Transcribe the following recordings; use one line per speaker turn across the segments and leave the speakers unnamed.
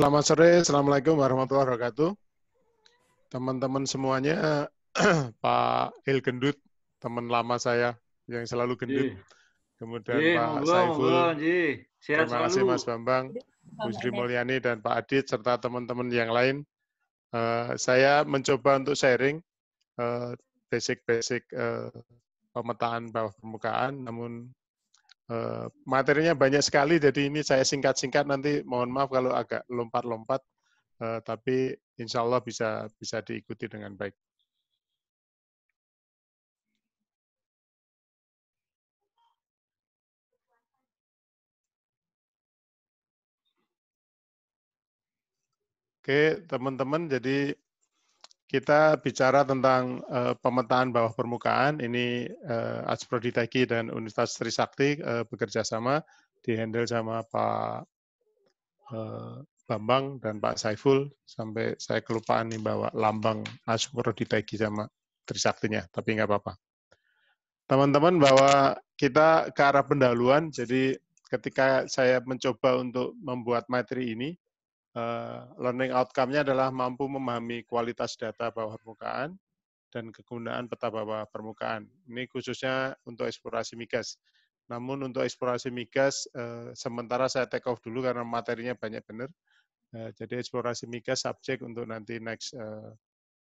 Selamat sore, Assalamualaikum warahmatullahi wabarakatuh. Teman-teman semuanya, Pak Il Gendut, teman lama saya yang selalu gendut. Kemudian Ye, Pak Allah, Saiful. Allah, Sehat Terima kasih Mas Bambang, Bu Sri Mulyani, dan Pak Adit, serta teman-teman yang lain. Uh, saya mencoba untuk sharing eh, basic-basic uh, uh, pemetaan bawah permukaan, namun Eh, materinya banyak sekali, jadi ini saya singkat-singkat nanti mohon maaf kalau agak lompat-lompat, eh, tapi insya Allah bisa bisa diikuti dengan baik. Oke, teman-teman, jadi kita bicara tentang uh, pemetaan bawah permukaan. Ini uh, eh, Asprodi dan Universitas Trisakti uh, bekerja sama, dihandle sama Pak uh, Bambang dan Pak Saiful. Sampai saya kelupaan nih bawa lambang Asprodi sama Trisaktinya, tapi nggak apa-apa. Teman-teman bahwa kita ke arah pendahuluan, jadi ketika saya mencoba untuk membuat materi ini, Eh, learning outcome-nya adalah mampu memahami kualitas data bawah permukaan dan kegunaan peta bawah permukaan. Ini khususnya untuk eksplorasi migas. Namun untuk eksplorasi migas, eh, sementara saya take off dulu karena materinya banyak benar. Eh, jadi eksplorasi migas subjek untuk nanti next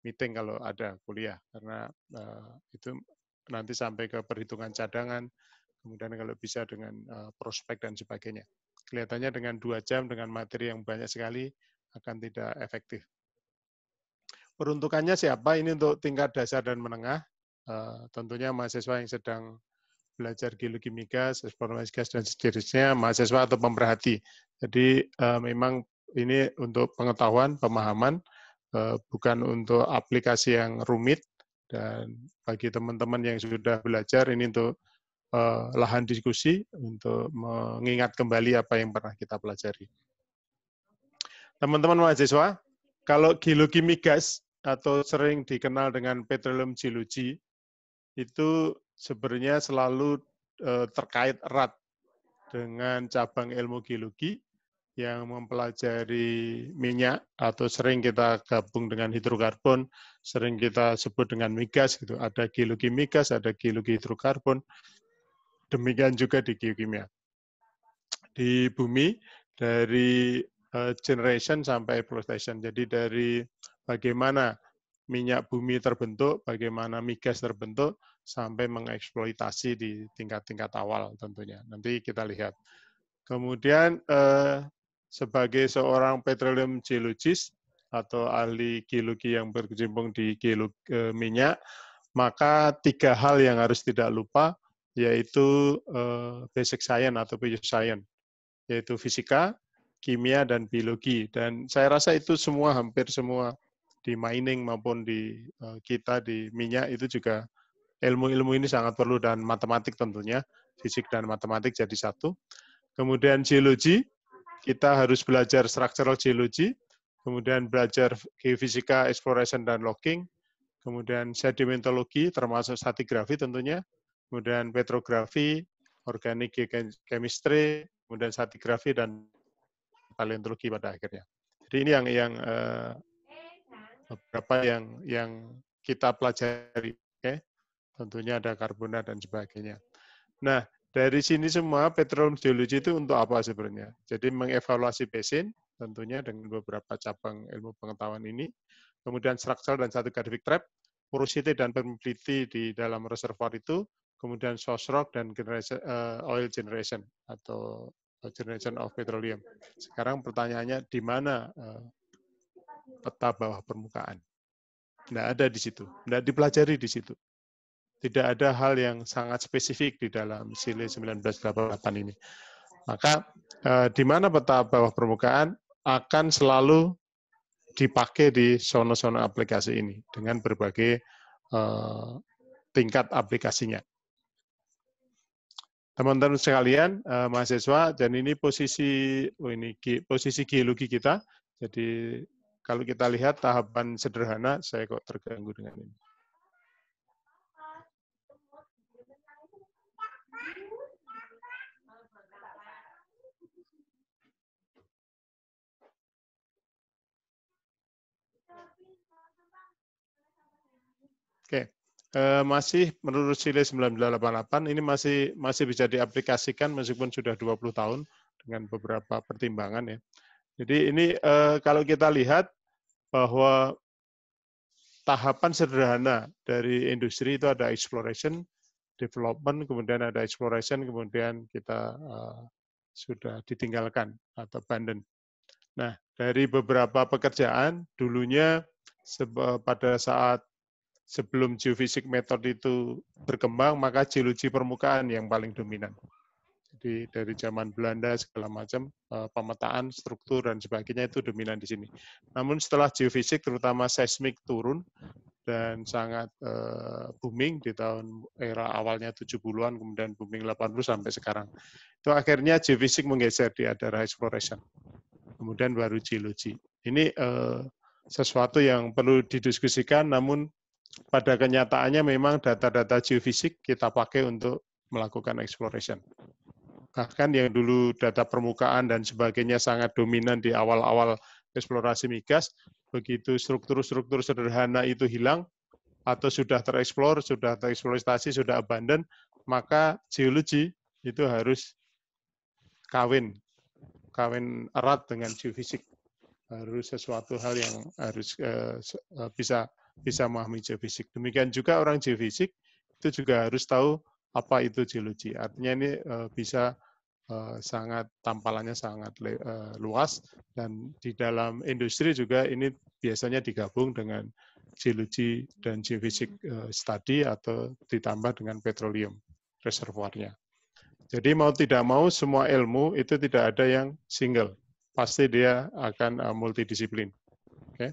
meeting kalau ada kuliah. Karena itu nanti sampai ke perhitungan cadangan, kemudian kalau bisa dengan prospek dan sebagainya kelihatannya dengan dua jam dengan materi yang banyak sekali akan tidak efektif. Peruntukannya siapa? Ini untuk tingkat dasar dan menengah. Eh, tentunya mahasiswa yang sedang belajar geologi migas, eksplorasi gas, dan sejenisnya, mahasiswa atau pemerhati. Jadi eh, memang ini untuk pengetahuan, pemahaman, eh, bukan untuk aplikasi yang rumit. Dan bagi teman-teman yang sudah belajar, ini untuk uh, lahan diskusi untuk mengingat kembali apa yang pernah kita pelajari. Teman-teman mahasiswa, kalau geologi migas atau sering dikenal dengan petroleum geologi itu sebenarnya selalu uh, terkait erat dengan cabang ilmu geologi yang mempelajari minyak atau sering kita gabung dengan hidrokarbon, sering kita sebut dengan migas gitu. Ada geologi migas, ada geologi hidrokarbon. Demikian juga di geokimia. Di bumi dari eh, generation sampai prostation, Jadi dari bagaimana minyak bumi terbentuk, bagaimana migas terbentuk, sampai mengeksploitasi di tingkat-tingkat awal tentunya. Nanti kita lihat. Kemudian eh, sebagai seorang petroleum geologist atau ahli geologi yang berkecimpung di geologi eh, minyak, maka tiga hal yang harus tidak lupa yaitu uh, basic science atau science, yaitu fisika, kimia, dan biologi. Dan saya rasa itu semua hampir semua di mining maupun di eh, kita di minyak itu juga ilmu-ilmu ini sangat perlu dan matematik tentunya, fisik dan matematik jadi satu. Kemudian geologi, kita harus belajar structural geologi kemudian belajar geofisika, exploration, dan logging, kemudian sedimentologi termasuk stratigraphy tentunya, kemudian petrografi, organik chemistry, kemudian satigrafi dan paleontologi pada akhirnya. Jadi ini yang yang eh, beberapa yang yang kita pelajari, Okay? Tentunya ada karbona dan sebagainya. Nah, dari sini semua petroleum geologi itu untuk apa sebenarnya? Jadi mengevaluasi basin tentunya dengan beberapa cabang ilmu pengetahuan ini, kemudian structural dan satu stratigraphic trap, porosity dan permeability di dalam reservoir itu, kemudian source rock dan generation, uh, oil generation atau generation of petroleum. Sekarang pertanyaannya di mana uh, peta bawah permukaan? Tidak ada di situ, tidak dipelajari di situ. Tidak ada hal yang sangat spesifik di dalam Sile 1988 ini. Maka uh, di mana peta bawah permukaan akan selalu dipakai di zona-zona aplikasi ini dengan berbagai uh, tingkat aplikasinya teman-teman sekalian uh, mahasiswa dan ini posisi oh ini posisi geologi kita jadi kalau kita lihat tahapan sederhana saya kok terganggu dengan ini Eh, masih menurut Chile 1988 ini masih masih bisa diaplikasikan meskipun sudah 20 tahun dengan beberapa pertimbangan ya. Jadi ini eh, kalau kita lihat bahwa tahapan sederhana dari industri itu ada exploration, development, kemudian ada exploration, kemudian kita uh, sudah ditinggalkan atau abandon. Nah, dari beberapa pekerjaan dulunya pada saat sebelum geofisik metode itu berkembang, maka geologi permukaan yang paling dominan. Jadi dari zaman Belanda segala macam eh, pemetaan struktur dan sebagainya itu dominan di sini. Namun setelah geofisik terutama seismik turun dan sangat eh, booming di tahun era awalnya 70-an kemudian booming 80 sampai sekarang. Itu akhirnya geofisik menggeser di adalah exploration. Kemudian baru geologi. Ini eh, sesuatu yang perlu didiskusikan namun pada kenyataannya memang data-data geofisik kita pakai untuk melakukan exploration. Bahkan yang dulu data permukaan dan sebagainya sangat dominan di awal-awal eksplorasi migas, begitu struktur-struktur sederhana itu hilang, atau sudah tereksplor, sudah tereksploitasi, sudah abandon, maka geologi itu harus kawin, kawin erat dengan geofisik. Harus sesuatu hal yang harus uh, bisa bisa memahami geofisik. Demikian juga orang geofisik itu juga harus tahu apa itu geologi. Artinya ini eh, bisa eh, sangat tampalannya sangat eh, luas dan di dalam industri juga ini biasanya digabung dengan geologi dan geofisik study atau ditambah dengan petroleum reservoirnya. Jadi mau tidak mau semua ilmu itu tidak ada yang single. Pasti dia akan multidisiplin. Oke. Okay?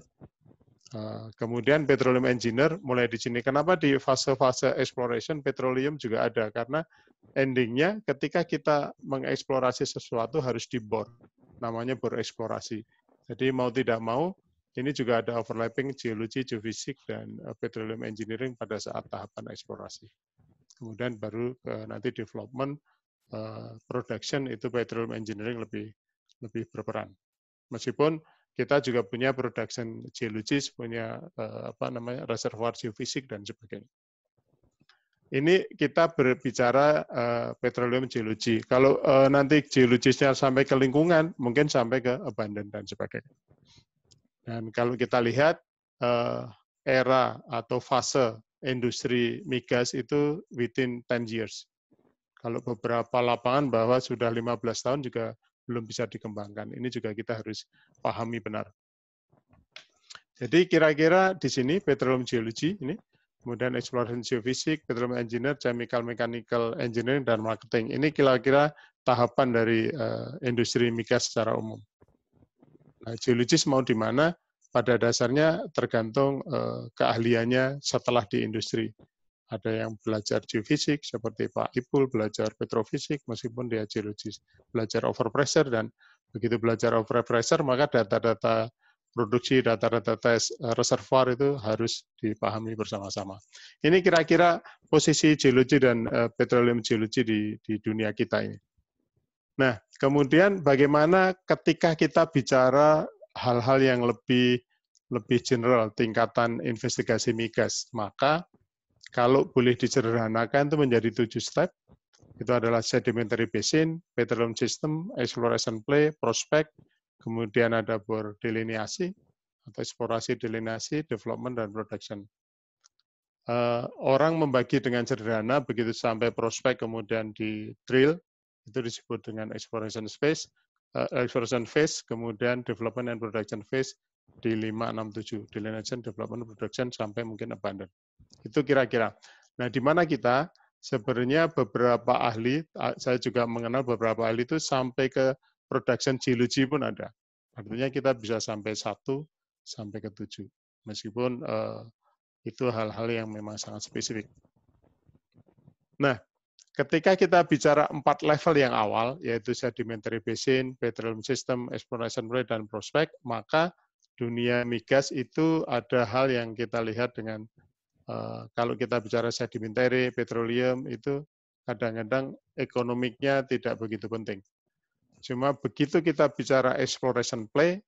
Eh, kemudian petroleum engineer mulai di sini. Kenapa di fase-fase exploration petroleum juga ada? Karena endingnya ketika kita mengeksplorasi sesuatu harus dibor. Namanya bor eksplorasi. Jadi mau tidak mau ini juga ada overlapping geologi, geofisik, dan eh, petroleum engineering pada saat tahapan eksplorasi. Kemudian baru ke, eh, nanti development, production itu petroleum engineering lebih lebih berperan. Meskipun kita juga punya production geologis, punya eh, apa namanya reservoir geofisik dan sebagainya. Ini kita berbicara eh, petroleum geologi. Kalau eh, nanti geologisnya sampai ke lingkungan, mungkin sampai ke abandon dan sebagainya. Dan kalau kita lihat eh, era atau fase industri migas itu within 10 years. Kalau beberapa lapangan bahwa sudah 15 tahun juga belum bisa dikembangkan. Ini juga kita harus pahami benar. Jadi kira-kira di sini petroleum geology ini, kemudian exploration geofisik, petroleum engineer, chemical mechanical engineering dan marketing. Ini kira-kira tahapan dari uh, industri migas secara umum. Nah, geologis mau di mana? Pada dasarnya tergantung uh, keahliannya setelah di industri. Ada yang belajar geofisik seperti Pak Ipul belajar petrofisik meskipun dia geologis belajar overpressure dan begitu belajar overpressure maka data-data produksi data-data tes eh, reservoir itu harus dipahami bersama-sama. Ini kira-kira posisi geologi dan eh, petroleum geologi di, di dunia kita ini. Nah, kemudian bagaimana ketika kita bicara hal-hal yang lebih lebih general tingkatan investigasi migas, maka kalau boleh dicederhanakan itu menjadi tujuh step. Itu adalah sedimentary basin, petroleum system, exploration play, prospect, kemudian ada bor atau eksplorasi delineasi, development, dan production. Eh, orang membagi dengan sederhana begitu sampai prospek kemudian di drill itu disebut dengan exploration phase, eh, exploration phase, kemudian development and production phase di 567, di lineage development production sampai mungkin abandon. Itu kira-kira. Nah, di mana kita sebenarnya beberapa ahli, saya juga mengenal beberapa ahli itu sampai ke production geology pun ada. Artinya kita bisa sampai satu sampai ke tujuh. Meskipun eh, itu hal-hal yang memang sangat spesifik. Nah, ketika kita bicara empat level yang awal, yaitu sedimentary basin, petroleum system, exploration rate, dan prospect, maka dunia migas itu ada hal yang kita lihat dengan uh, kalau kita bicara sedimentary, petroleum itu kadang-kadang ekonomiknya tidak begitu penting. Cuma begitu kita bicara exploration play,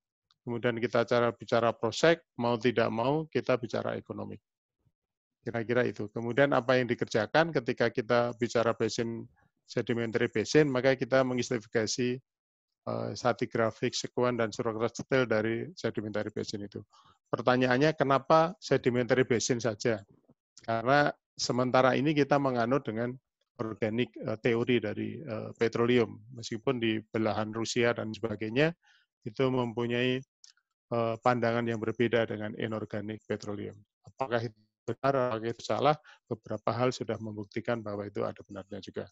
kemudian kita cara bicara prospek mau tidak mau kita bicara ekonomi. Kira-kira itu. Kemudian apa yang dikerjakan ketika kita bicara basin sedimentary basin, maka kita mengistifikasi Eh, sati grafik, sekuan, dan struktur detail dari sedimentary basin itu. Pertanyaannya, kenapa sedimentary basin saja? Karena sementara ini kita menganut dengan organik eh, teori dari eh, petroleum, meskipun di belahan Rusia dan sebagainya, itu mempunyai pandangan yang berbeda dengan inorganik petroleum. Apakah itu benar, atau itu salah, beberapa hal sudah membuktikan bahwa itu ada benarnya juga.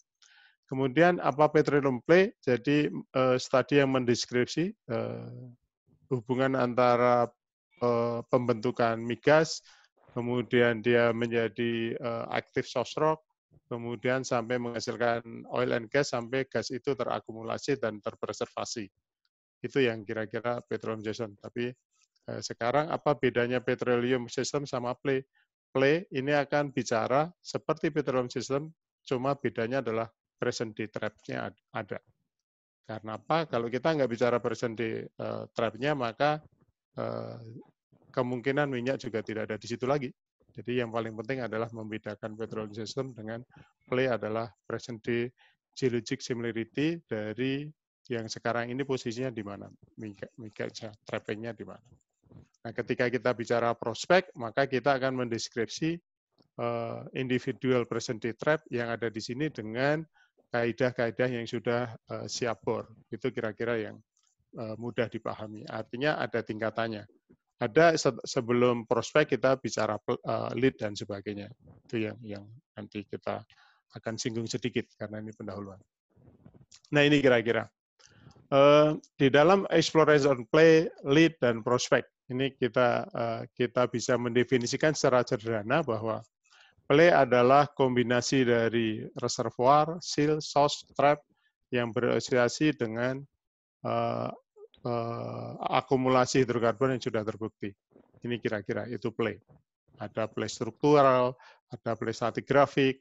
Kemudian apa petroleum play? Jadi uh, studi yang mendeskripsi uh, hubungan antara uh, pembentukan migas, kemudian dia menjadi uh, aktif source rock, kemudian sampai menghasilkan oil and gas sampai gas itu terakumulasi dan terpreservasi. Itu yang kira-kira petroleum Jason. Tapi uh, sekarang apa bedanya petroleum system sama play? Play ini akan bicara seperti petroleum system, cuma bedanya adalah present trap trapnya ada. Karena apa? Kalau kita nggak bicara present di uh, eh, trapnya, maka eh, kemungkinan minyak juga tidak ada di situ lagi. Jadi yang paling penting adalah membedakan petroleum system dengan play adalah present di geologic similarity dari yang sekarang ini posisinya di mana, migasnya, trappingnya di mana. Nah, ketika kita bicara prospek, maka kita akan mendeskripsi uh, individual present trap yang ada di sini dengan kaidah-kaidah yang sudah uh, siap bor. Itu kira-kira yang eh, mudah dipahami. Artinya ada tingkatannya. Ada sebelum prospek kita bicara eh, lead dan sebagainya. Itu yang yang nanti kita akan singgung sedikit karena ini pendahuluan. Nah ini kira-kira. di dalam exploration play, lead, dan prospek, ini kita kita bisa mendefinisikan secara sederhana bahwa Play adalah kombinasi dari reservoir, seal, source, trap yang berasosiasi dengan uh, uh, akumulasi hidrokarbon yang sudah terbukti. Ini kira-kira itu play. Ada play struktural, ada play statik grafik,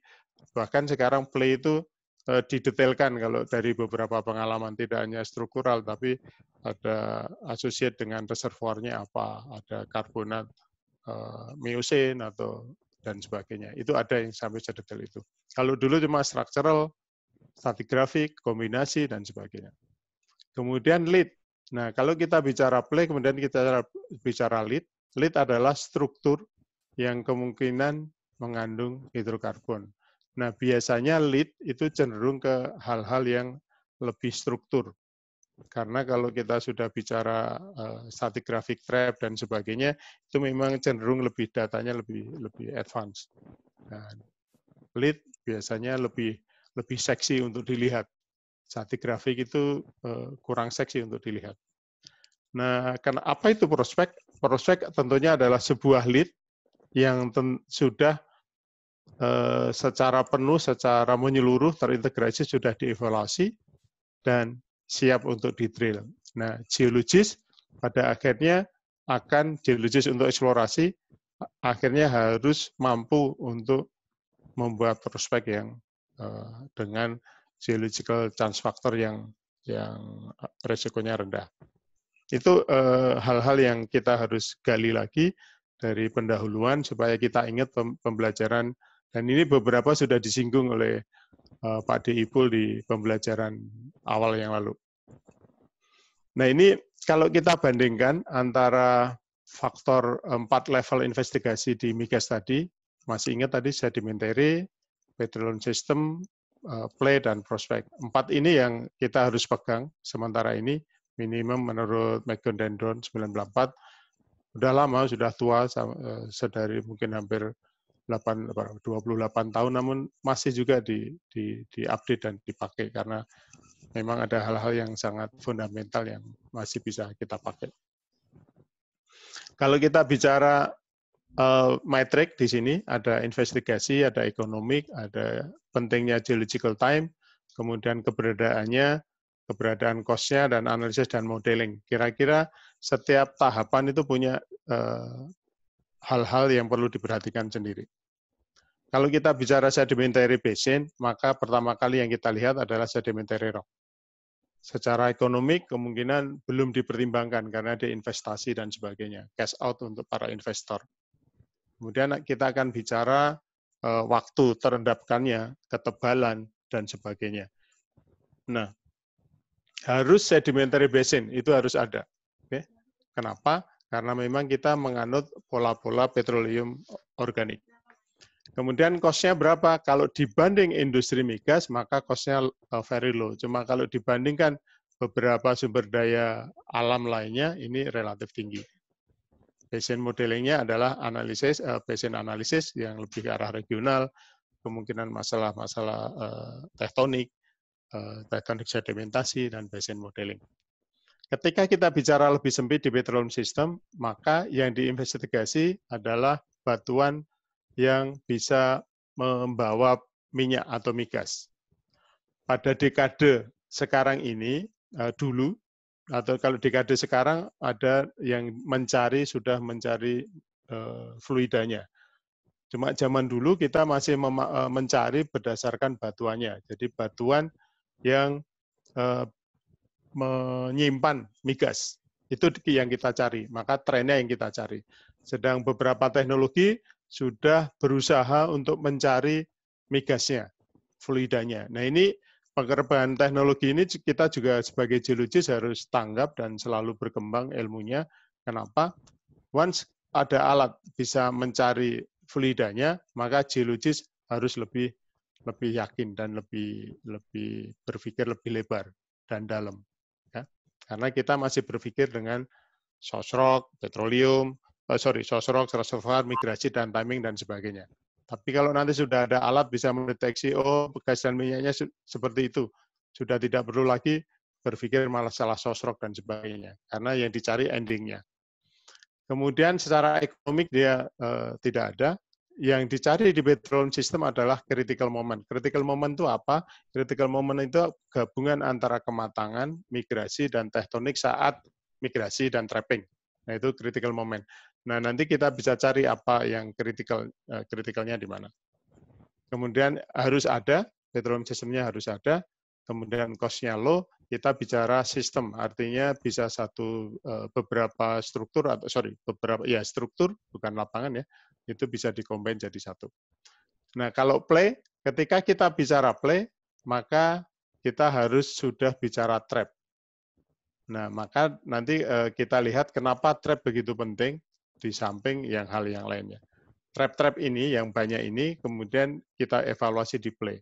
bahkan sekarang play itu uh, didetailkan kalau dari beberapa pengalaman tidak hanya struktural tapi ada associate dengan reservoirnya apa, ada karbonat uh, miosin atau dan sebagainya. Itu ada yang sampai sedetail itu. Kalau dulu cuma structural, statik grafik, kombinasi, dan sebagainya. Kemudian lead. Nah, kalau kita bicara play, kemudian kita bicara lead. Lead adalah struktur yang kemungkinan mengandung hidrokarbon. Nah, biasanya lead itu cenderung ke hal-hal yang lebih struktur. Karena kalau kita sudah bicara uh, static graphic trap dan sebagainya, itu memang cenderung lebih datanya lebih lebih advance. Dan lead biasanya lebih lebih seksi untuk dilihat. Static grafik itu uh, kurang seksi untuk dilihat. Nah, karena apa itu prospek? Prospek tentunya adalah sebuah lead yang sudah uh, secara penuh, secara menyeluruh terintegrasi sudah dievaluasi dan siap untuk di-drill. Nah, geologis pada akhirnya akan geologis untuk eksplorasi akhirnya harus mampu untuk membuat prospek yang eh, dengan geological chance factor yang yang eh, resikonya rendah. Itu eh, hal-hal eh, yang kita harus gali lagi dari pendahuluan supaya kita ingat pembelajaran dan ini beberapa sudah disinggung oleh uh, Pak D. Ipul di pembelajaran awal yang lalu. Nah ini kalau kita bandingkan antara faktor empat level investigasi di migas tadi, masih ingat tadi sedimentary, petroleum system, eh, play, dan prospek. Empat ini yang kita harus pegang sementara ini, minimum menurut McGon dan Don 94. sudah lama, sudah tua, eh, sedari mungkin hampir 28 tahun namun masih juga di, di, di update dan dipakai karena memang ada hal-hal yang sangat fundamental yang masih bisa kita pakai. Kalau kita bicara uh, eh, metrik di sini ada investigasi, ada ekonomik, ada pentingnya geological time, kemudian keberadaannya, keberadaan costnya, dan analisis dan modeling. Kira-kira setiap tahapan itu punya uh, hal-hal yang perlu diperhatikan sendiri. Kalau kita bicara sedimentary basin, maka pertama kali yang kita lihat adalah sedimentary rock. Secara ekonomik kemungkinan belum dipertimbangkan karena ada investasi dan sebagainya, cash out untuk para investor. Kemudian kita akan bicara eh, waktu terendapkannya, ketebalan, dan sebagainya. Nah, harus sedimentary basin, itu harus ada. Kenapa? karena memang kita menganut pola-pola petroleum organik. Kemudian kosnya berapa? Kalau dibanding industri migas, maka kosnya eh, very low. Cuma kalau dibandingkan beberapa sumber daya alam lainnya, ini relatif tinggi. Basin modelingnya adalah analisis, uh, basin analisis yang lebih ke arah regional, kemungkinan masalah-masalah uh, tektonik, uh, tektonik sedimentasi, dan basin modeling. Ketika kita bicara lebih sempit di petroleum system, maka yang diinvestigasi adalah batuan yang bisa membawa minyak atau migas. Pada dekade sekarang ini, eh, dulu atau kalau dekade sekarang ada yang mencari sudah mencari eh, fluidanya. Cuma zaman dulu kita masih eh, mencari berdasarkan batuannya. Jadi batuan yang menyimpan migas. Itu yang kita cari, maka trennya yang kita cari. Sedang beberapa teknologi sudah berusaha untuk mencari migasnya, fluidanya. Nah ini pengembangan teknologi ini kita juga sebagai geologis harus tanggap dan selalu berkembang ilmunya. Kenapa? Once ada alat bisa mencari fluidanya, maka geologis harus lebih lebih yakin dan lebih lebih berpikir lebih lebar dan dalam karena kita masih berpikir dengan sosrok, petroleum, oh sorry, sosrok, reservoir, migrasi, dan timing, dan sebagainya. Tapi kalau nanti sudah ada alat bisa mendeteksi, oh dan minyaknya seperti itu, sudah tidak perlu lagi berpikir malah salah sosrok dan sebagainya, karena yang dicari endingnya. Kemudian secara ekonomik dia uh, tidak ada, yang dicari di petroleum system adalah critical moment. Critical moment itu apa? Critical moment itu gabungan antara kematangan, migrasi, dan tektonik saat migrasi dan trapping. Nah, itu critical moment. Nah, nanti kita bisa cari apa yang critical, uh, criticalnya di mana. Kemudian harus ada, petroleum sistemnya harus ada, kemudian cost-nya low, kita bicara sistem, artinya bisa satu eh, beberapa struktur atau sorry beberapa ya struktur bukan lapangan ya, itu bisa dikombin jadi satu. Nah, kalau play, ketika kita bicara play, maka kita harus sudah bicara trap. Nah, maka nanti eh, kita lihat kenapa trap begitu penting di samping yang hal yang lainnya. Trap-trap ini yang banyak ini kemudian kita evaluasi di play.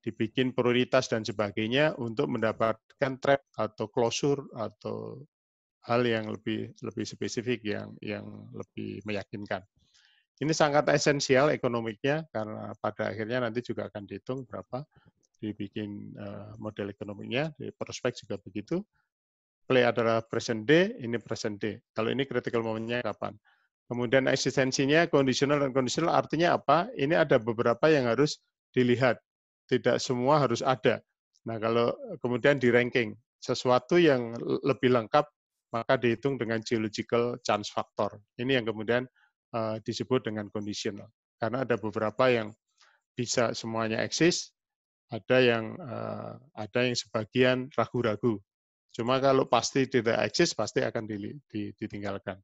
Dibikin prioritas dan sebagainya untuk mendapatkan trap atau closure atau hal yang lebih lebih spesifik yang yang lebih meyakinkan. Ini sangat esensial ekonomiknya karena pada akhirnya nanti juga akan dihitung berapa dibikin eh, model ekonominya di prospek juga begitu. Play adalah present day, ini present day. Kalau ini critical momennya kapan? Kemudian eksistensinya, kondisional dan kondisional artinya apa? Ini ada beberapa yang harus dilihat. Tidak semua harus ada. Nah, kalau kemudian di ranking, sesuatu yang lebih lengkap, maka dihitung dengan geological chance factor. Ini yang kemudian Eh, disebut dengan conditional. Karena ada beberapa yang bisa semuanya eksis, ada yang eh, ada yang sebagian ragu-ragu. Cuma kalau pasti tidak eksis, pasti akan ditinggalkan.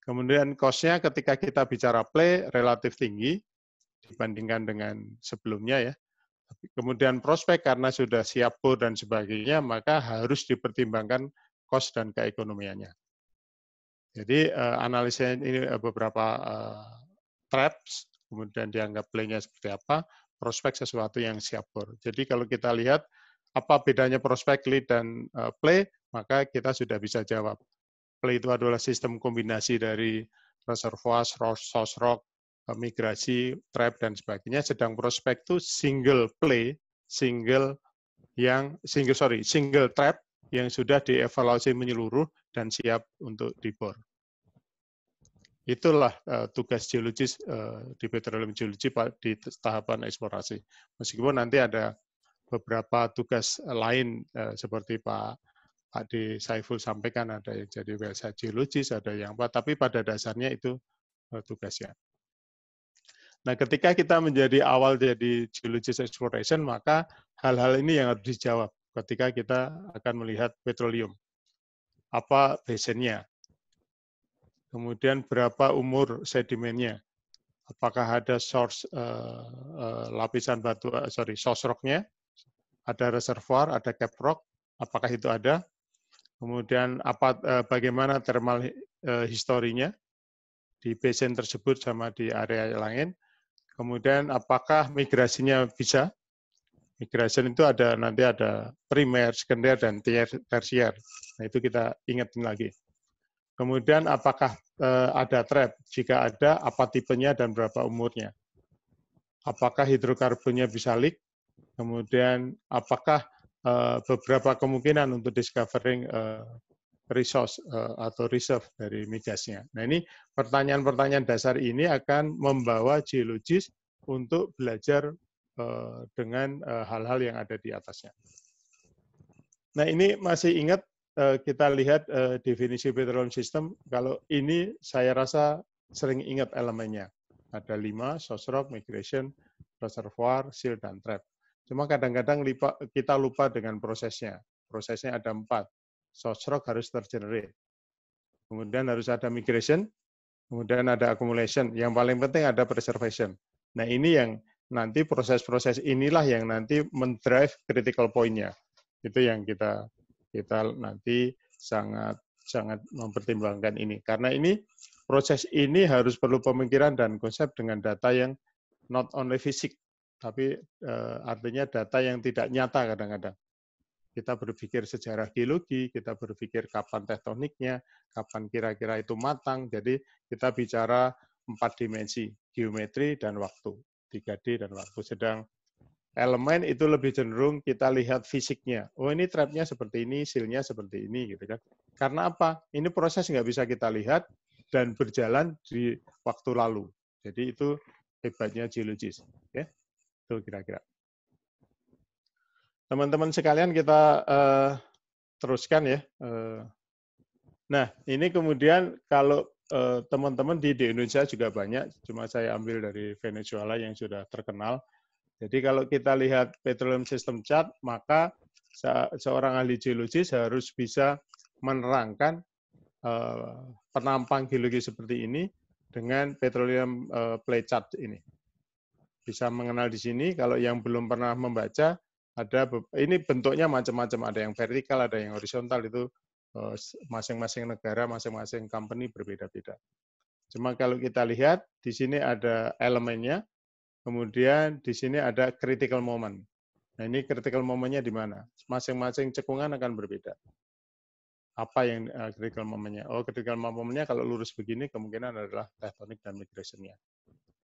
Kemudian cost-nya ketika kita bicara play relatif tinggi dibandingkan dengan sebelumnya ya. Kemudian prospek karena sudah siap dan sebagainya, maka harus dipertimbangkan cost dan keekonomiannya. Jadi uh, eh, analisanya ini eh, beberapa uh, eh, traps, kemudian dianggap playnya seperti apa, prospek sesuatu yang siap bor. Jadi kalau kita lihat apa bedanya prospek lead dan uh, play, maka kita sudah bisa jawab. Play itu adalah sistem kombinasi dari reservoir, source rock, migrasi, trap, dan sebagainya. Sedang prospek itu single play, single yang single sorry single trap yang sudah dievaluasi menyeluruh dan siap untuk dibor. Itulah uh, tugas geologis uh, eh, di petroleum geologi di tahapan eksplorasi. Meskipun nanti ada beberapa tugas lain uh, seperti Pak Pak di Saiful sampaikan ada yang jadi bahasa geologis, ada yang apa, tapi pada dasarnya itu uh, tugasnya. Nah, ketika kita menjadi awal jadi geologis exploration, maka hal-hal ini yang harus dijawab ketika kita akan melihat petroleum apa basinnya. Kemudian berapa umur sedimennya. Apakah ada source uh, uh, lapisan batu, uh, sorry, source rocknya, ada reservoir, ada cap rock, apakah itu ada. Kemudian apa, uh, bagaimana thermal uh, historinya di basin tersebut sama di area lain. Kemudian apakah migrasinya bisa Migration itu ada nanti ada primer, sekunder, dan tersier. Nah, itu kita ingetin lagi. Kemudian apakah eh, ada trap? Jika ada, apa tipenya dan berapa umurnya? Apakah hidrokarbonnya bisa leak? Kemudian apakah eh, beberapa kemungkinan untuk discovering eh, resource uh, atau reserve dari migasnya. Nah ini pertanyaan-pertanyaan dasar ini akan membawa geologis untuk belajar Eh, dengan eh, hal-hal yang ada di atasnya. Nah ini masih ingat eh, kita lihat definisi petroleum system. Kalau ini saya rasa sering ingat elemennya. Ada lima, source rock, migration, reservoir, seal, dan trap. Cuma kadang-kadang kita lupa dengan prosesnya. Prosesnya ada empat. Source rock harus tergenerate. Kemudian harus ada migration, kemudian ada accumulation. Yang paling penting ada preservation. Nah ini yang nanti proses-proses inilah yang nanti mendrive critical point-nya. Itu yang kita kita nanti sangat sangat mempertimbangkan ini karena ini proses ini harus perlu pemikiran dan konsep dengan data yang not only fisik tapi e, artinya data yang tidak nyata kadang-kadang. Kita berpikir sejarah geologi, kita berpikir kapan tektoniknya, kapan kira-kira itu matang. Jadi kita bicara empat dimensi, geometri dan waktu. 3D dan waktu. Sedang elemen itu lebih cenderung kita lihat fisiknya. Oh ini trapnya seperti ini, silnya seperti ini gitu kan. Karena apa? Ini proses nggak bisa kita lihat dan berjalan di waktu lalu. Jadi itu hebatnya geologis. Ya, itu kira-kira. Teman-teman sekalian kita uh, teruskan ya. Uh, nah ini kemudian kalau Eh, teman-teman di, di Indonesia juga banyak, cuma saya ambil dari Venezuela yang sudah terkenal. Jadi kalau kita lihat petroleum system chart, maka seorang ahli geologi harus bisa menerangkan eh, penampang geologi seperti ini dengan petroleum eh, play chart ini. Bisa mengenal di sini, kalau yang belum pernah membaca, ada ini bentuknya macam-macam, ada yang vertikal, ada yang horizontal, itu Eh, masing-masing negara, masing-masing company berbeda-beda. Cuma kalau kita lihat di sini ada elemennya, kemudian di sini ada critical moment. Nah ini critical momentnya di mana? Masing-masing cekungan akan berbeda. Apa yang eh, critical momentnya? Oh critical momentnya kalau lurus begini kemungkinan adalah tectonic dan migrationnya.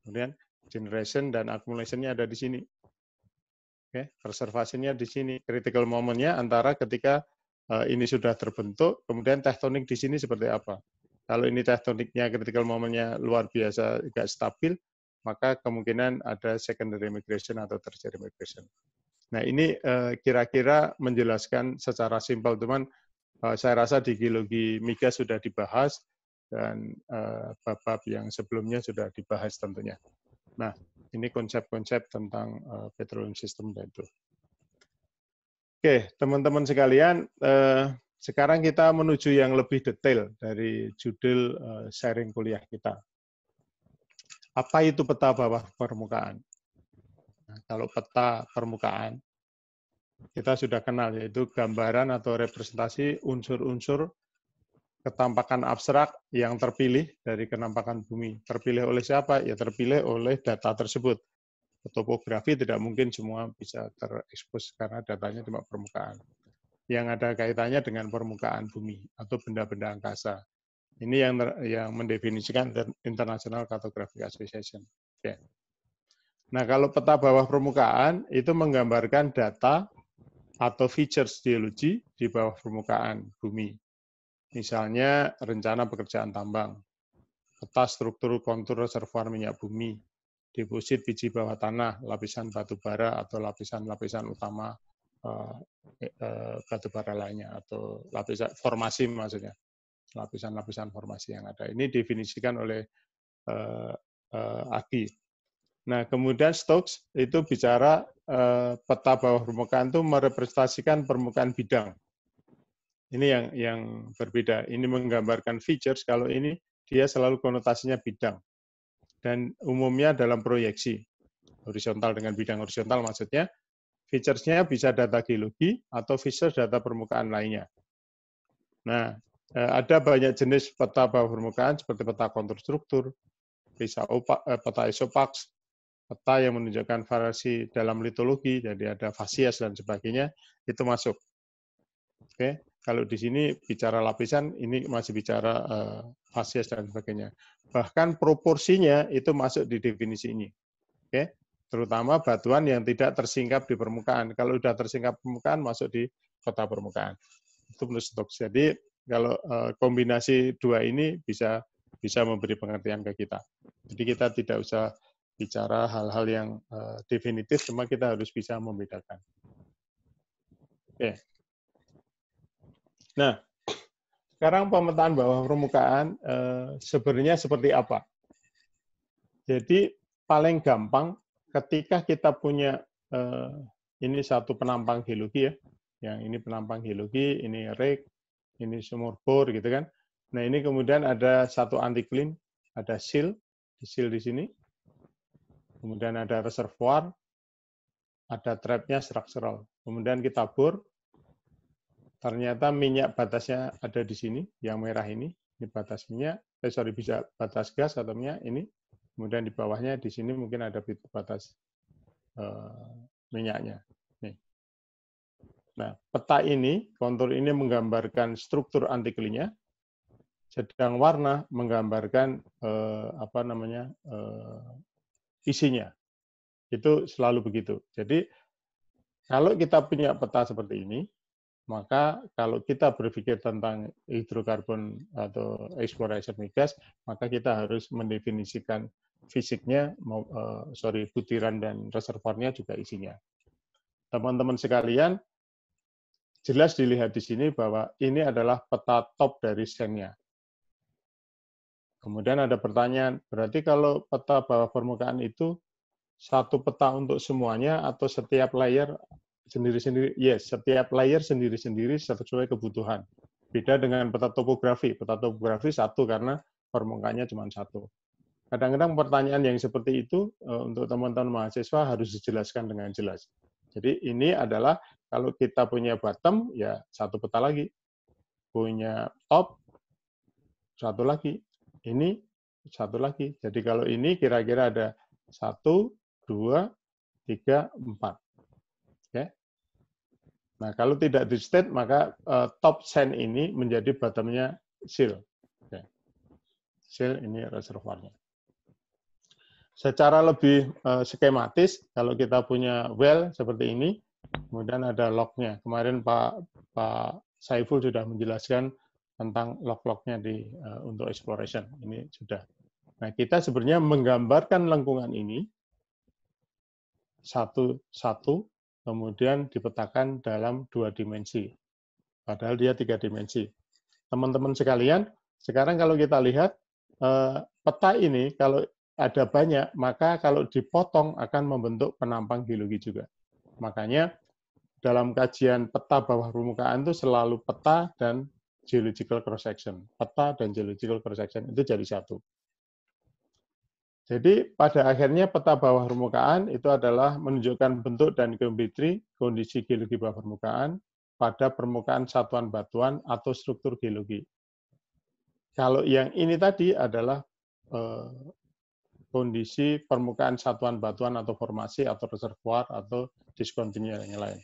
Kemudian generation dan accumulationnya ada di sini. Oke, okay. preservasinya di sini. Critical momentnya antara ketika Eh, ini sudah terbentuk, kemudian tektonik di sini seperti apa. Kalau ini tektoniknya critical momennya luar biasa tidak stabil, maka kemungkinan ada secondary migration atau tertiary migration. Nah ini eh, kira-kira menjelaskan secara simpel, teman. Eh, saya rasa di geologi migas sudah dibahas dan bab-bab yang sebelumnya sudah dibahas tentunya. Nah ini konsep-konsep tentang petroleum system dan Oke, teman-teman sekalian, eh, sekarang kita menuju yang lebih detail dari judul eh, sharing kuliah kita. Apa itu peta bawah permukaan? Nah, kalau peta permukaan, kita sudah kenal, yaitu gambaran atau representasi unsur-unsur ketampakan abstrak yang terpilih dari kenampakan bumi. Terpilih oleh siapa? Ya terpilih oleh data tersebut topografi tidak mungkin semua bisa terekspos karena datanya cuma permukaan. Yang ada kaitannya dengan permukaan bumi atau benda-benda angkasa. Ini yang yang mendefinisikan International Cartographic Association. Okay. Ya. Nah, kalau peta bawah permukaan itu menggambarkan data atau features geologi di bawah permukaan bumi. Misalnya rencana pekerjaan tambang, peta struktur kontur reservoir minyak bumi, deposit biji bawah tanah, lapisan batu bara atau lapisan-lapisan utama eh, eh, eh, batu bara batubara lainnya atau lapisan formasi maksudnya lapisan-lapisan formasi yang ada. Ini definisikan oleh uh, uh, Aki. Nah, kemudian Stokes itu bicara eh, peta bawah permukaan itu merepresentasikan permukaan bidang. Ini yang yang berbeda. Ini menggambarkan features. Kalau ini dia selalu konotasinya bidang dan umumnya dalam proyeksi. Horizontal dengan bidang horizontal maksudnya, featuresnya bisa data geologi atau features data permukaan lainnya. Nah, eh, ada banyak jenis peta bawah permukaan seperti peta kontur struktur, bisa peta eh, isopax, peta yang menunjukkan variasi dalam litologi, jadi ada fasias dan sebagainya, itu masuk. Oke. Kalau di sini bicara lapisan, ini masih bicara uh, eh, fasies dan sebagainya. Bahkan proporsinya itu masuk di definisi ini. Oke? Okay? Terutama batuan yang tidak tersingkap di permukaan. Kalau sudah tersingkap permukaan, masuk di kota permukaan. Itu menurut stok. Jadi kalau uh, kombinasi dua ini bisa bisa memberi pengertian ke kita. Jadi kita tidak usah bicara hal-hal yang uh, definitif, cuma kita harus bisa membedakan. Oke. Okay. Nah, sekarang pemetaan bawah permukaan e, sebenarnya seperti apa? Jadi paling gampang ketika kita punya e, ini satu penampang geologi ya, yang ini penampang geologi, ini rek, ini sumur bor gitu kan. Nah ini kemudian ada satu antiklin, ada sil, sil di sini, kemudian ada reservoir, ada trapnya structural. Kemudian kita bor, Ternyata minyak batasnya ada di sini, yang merah ini, ini batas minyak, eh sorry, bisa batas gas atau minyak ini. Kemudian di bawahnya di sini mungkin ada batas eh, minyaknya. Nih. Nah, peta ini, kontur ini menggambarkan struktur antiklinya, sedang warna menggambarkan eh, apa namanya eh, isinya. Itu selalu begitu. Jadi kalau kita punya peta seperti ini, maka kalau kita berpikir tentang hidrokarbon atau eksplorasi migas, maka kita harus mendefinisikan fisiknya, eh, sorry, butiran dan reservoirnya juga isinya. Teman-teman sekalian, jelas dilihat di sini bahwa ini adalah peta top dari sengnya. Kemudian ada pertanyaan, berarti kalau peta bawah permukaan itu satu peta untuk semuanya atau setiap layer sendiri-sendiri. Yes, setiap layer sendiri-sendiri sesuai kebutuhan. Beda dengan peta topografi. Peta topografi satu karena permukaannya cuma satu. Kadang-kadang pertanyaan yang seperti itu eh, untuk teman-teman mahasiswa harus dijelaskan dengan jelas. Jadi ini adalah kalau kita punya bottom, ya satu peta lagi. Punya top, satu lagi. Ini satu lagi. Jadi kalau ini kira-kira ada satu, dua, tiga, empat Nah, kalau tidak di state maka uh, top sand ini menjadi bottomnya seal. Okay. Seal ini reservoirnya. Secara lebih uh, skematis, kalau kita punya well seperti ini, kemudian ada lognya. Kemarin Pak Pak Saiful sudah menjelaskan tentang lock lognya di uh, untuk exploration. Ini sudah. Nah, kita sebenarnya menggambarkan lengkungan ini satu-satu kemudian dipetakan dalam dua dimensi. Padahal dia tiga dimensi. Teman-teman sekalian, sekarang kalau kita lihat eh, peta ini, kalau ada banyak, maka kalau dipotong akan membentuk penampang geologi juga. Makanya dalam kajian peta bawah permukaan itu selalu peta dan geological cross section. Peta dan geological cross section itu jadi satu. Jadi pada akhirnya peta bawah permukaan itu adalah menunjukkan bentuk dan geometri kondisi geologi bawah permukaan pada permukaan satuan batuan atau struktur geologi. Kalau yang ini tadi adalah eh, kondisi permukaan satuan batuan atau formasi atau reservoir atau diskontinu yang lain.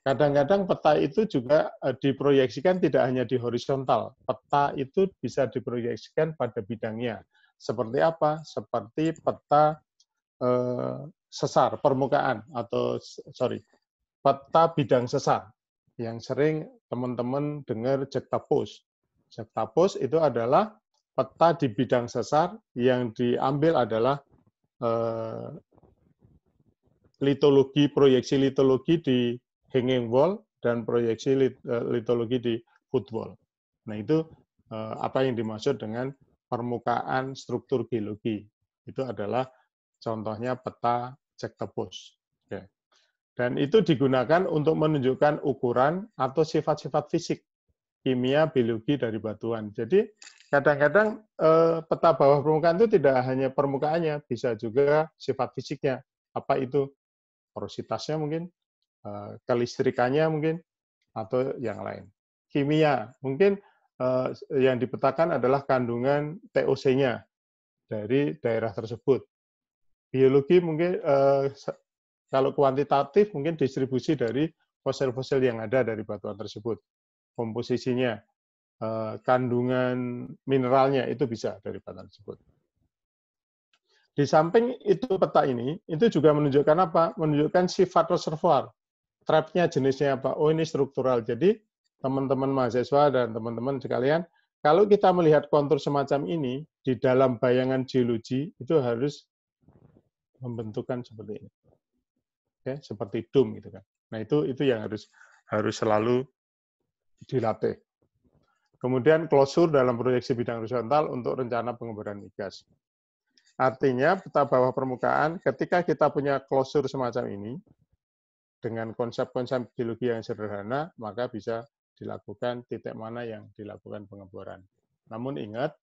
Kadang-kadang peta itu juga eh, diproyeksikan tidak hanya di horizontal. Peta itu bisa diproyeksikan pada bidangnya seperti apa? Seperti peta eh, sesar permukaan atau sorry peta bidang sesar yang sering teman-teman dengar jektapus. Jektapus itu adalah peta di bidang sesar yang diambil adalah eh, litologi proyeksi litologi di hanging wall dan proyeksi eh, litologi di footwall Nah itu apa yang dimaksud dengan permukaan struktur geologi. Itu adalah contohnya peta cek tebus. Dan itu digunakan untuk menunjukkan ukuran atau sifat-sifat fisik, kimia, biologi dari batuan. Jadi kadang-kadang eh, peta bawah permukaan itu tidak hanya permukaannya, bisa juga sifat fisiknya. Apa itu? Porositasnya mungkin, eh, kelistrikannya mungkin, atau yang lain. Kimia, mungkin Eh, yang dipetakan adalah kandungan TOC-nya dari daerah tersebut. Biologi mungkin eh, kalau kuantitatif mungkin distribusi dari fosil-fosil yang ada dari batuan tersebut, komposisinya, eh, kandungan mineralnya itu bisa dari batuan tersebut. Di samping itu peta ini, itu juga menunjukkan apa? Menunjukkan sifat reservoir. Trapnya jenisnya apa? Oh ini struktural. Jadi teman-teman mahasiswa dan teman-teman sekalian, kalau kita melihat kontur semacam ini di dalam bayangan geologi itu harus membentukkan seperti ini. Oke, seperti dom gitu kan. Nah, itu itu yang harus harus selalu dilatih. Kemudian klosur dalam proyeksi bidang horizontal untuk rencana pengeboran migas. Artinya peta bawah permukaan ketika kita punya klosur semacam ini dengan konsep-konsep geologi yang sederhana maka bisa dilakukan, titik mana yang dilakukan pengeboran. Namun ingat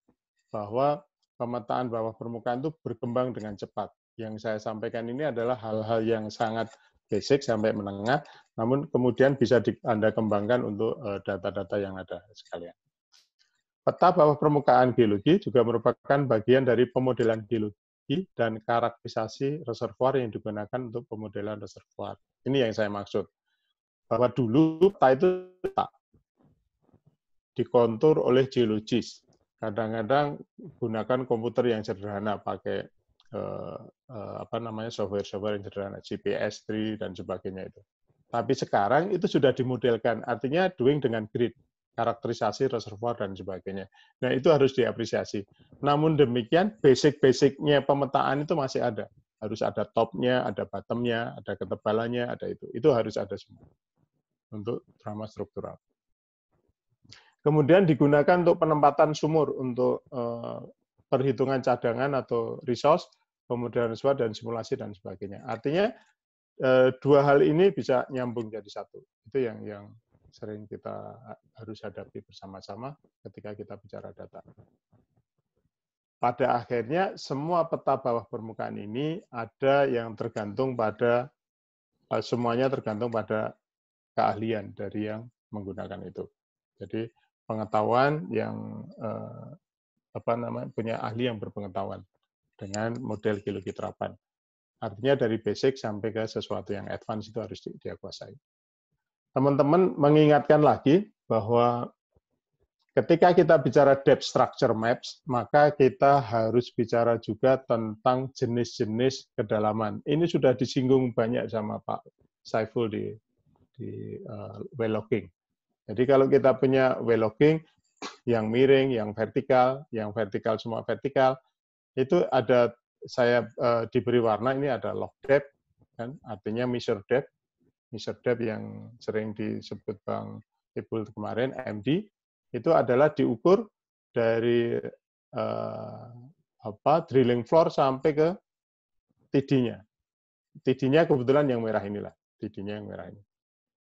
bahwa pemetaan bawah permukaan itu berkembang dengan cepat. Yang saya sampaikan ini adalah hal-hal yang sangat basic sampai menengah, namun kemudian bisa di, Anda kembangkan untuk eh, data-data yang ada sekalian. Peta bawah permukaan geologi juga merupakan bagian dari pemodelan geologi dan karakterisasi reservoir yang digunakan untuk pemodelan reservoir. Ini yang saya maksud. Bahwa dulu peta itu tak dikontur oleh geologis. Kadang-kadang gunakan komputer yang sederhana pakai eh, eh apa namanya software-software yang sederhana GPS, 3 dan sebagainya itu. Tapi sekarang itu sudah dimodelkan, artinya doing dengan grid, karakterisasi reservoir dan sebagainya. Nah itu harus diapresiasi. Namun demikian basic-basicnya pemetaan itu masih ada. Harus ada topnya, ada bottomnya, ada ketebalannya, ada itu. Itu harus ada semua untuk drama struktural. Kemudian digunakan untuk penempatan sumur untuk eh, perhitungan cadangan atau resource, pemodelan SWOT dan simulasi dan sebagainya. Artinya eh, dua hal ini bisa nyambung jadi satu. Itu yang yang sering kita harus hadapi bersama-sama ketika kita bicara data. Pada akhirnya semua peta bawah permukaan ini ada yang tergantung pada eh, semuanya tergantung pada keahlian dari yang menggunakan itu. Jadi pengetahuan yang eh, apa namanya punya ahli yang berpengetahuan dengan model geologi terapan. Artinya dari basic sampai ke sesuatu yang advance itu harus dia kuasai. Teman-teman mengingatkan lagi bahwa ketika kita bicara depth structure maps, maka kita harus bicara juga tentang jenis-jenis kedalaman. Ini sudah disinggung banyak sama Pak Saiful di di uh, well logging. Jadi kalau kita punya well-logging, yang miring, yang vertikal, yang vertikal semua vertikal, itu ada saya uh, diberi warna ini ada log depth, kan? artinya measure depth, measure depth yang sering disebut Bang Ibul kemarin, MD, itu adalah diukur dari eh, apa drilling floor sampai ke TD-nya. TD-nya kebetulan yang merah inilah, TD-nya yang merah ini,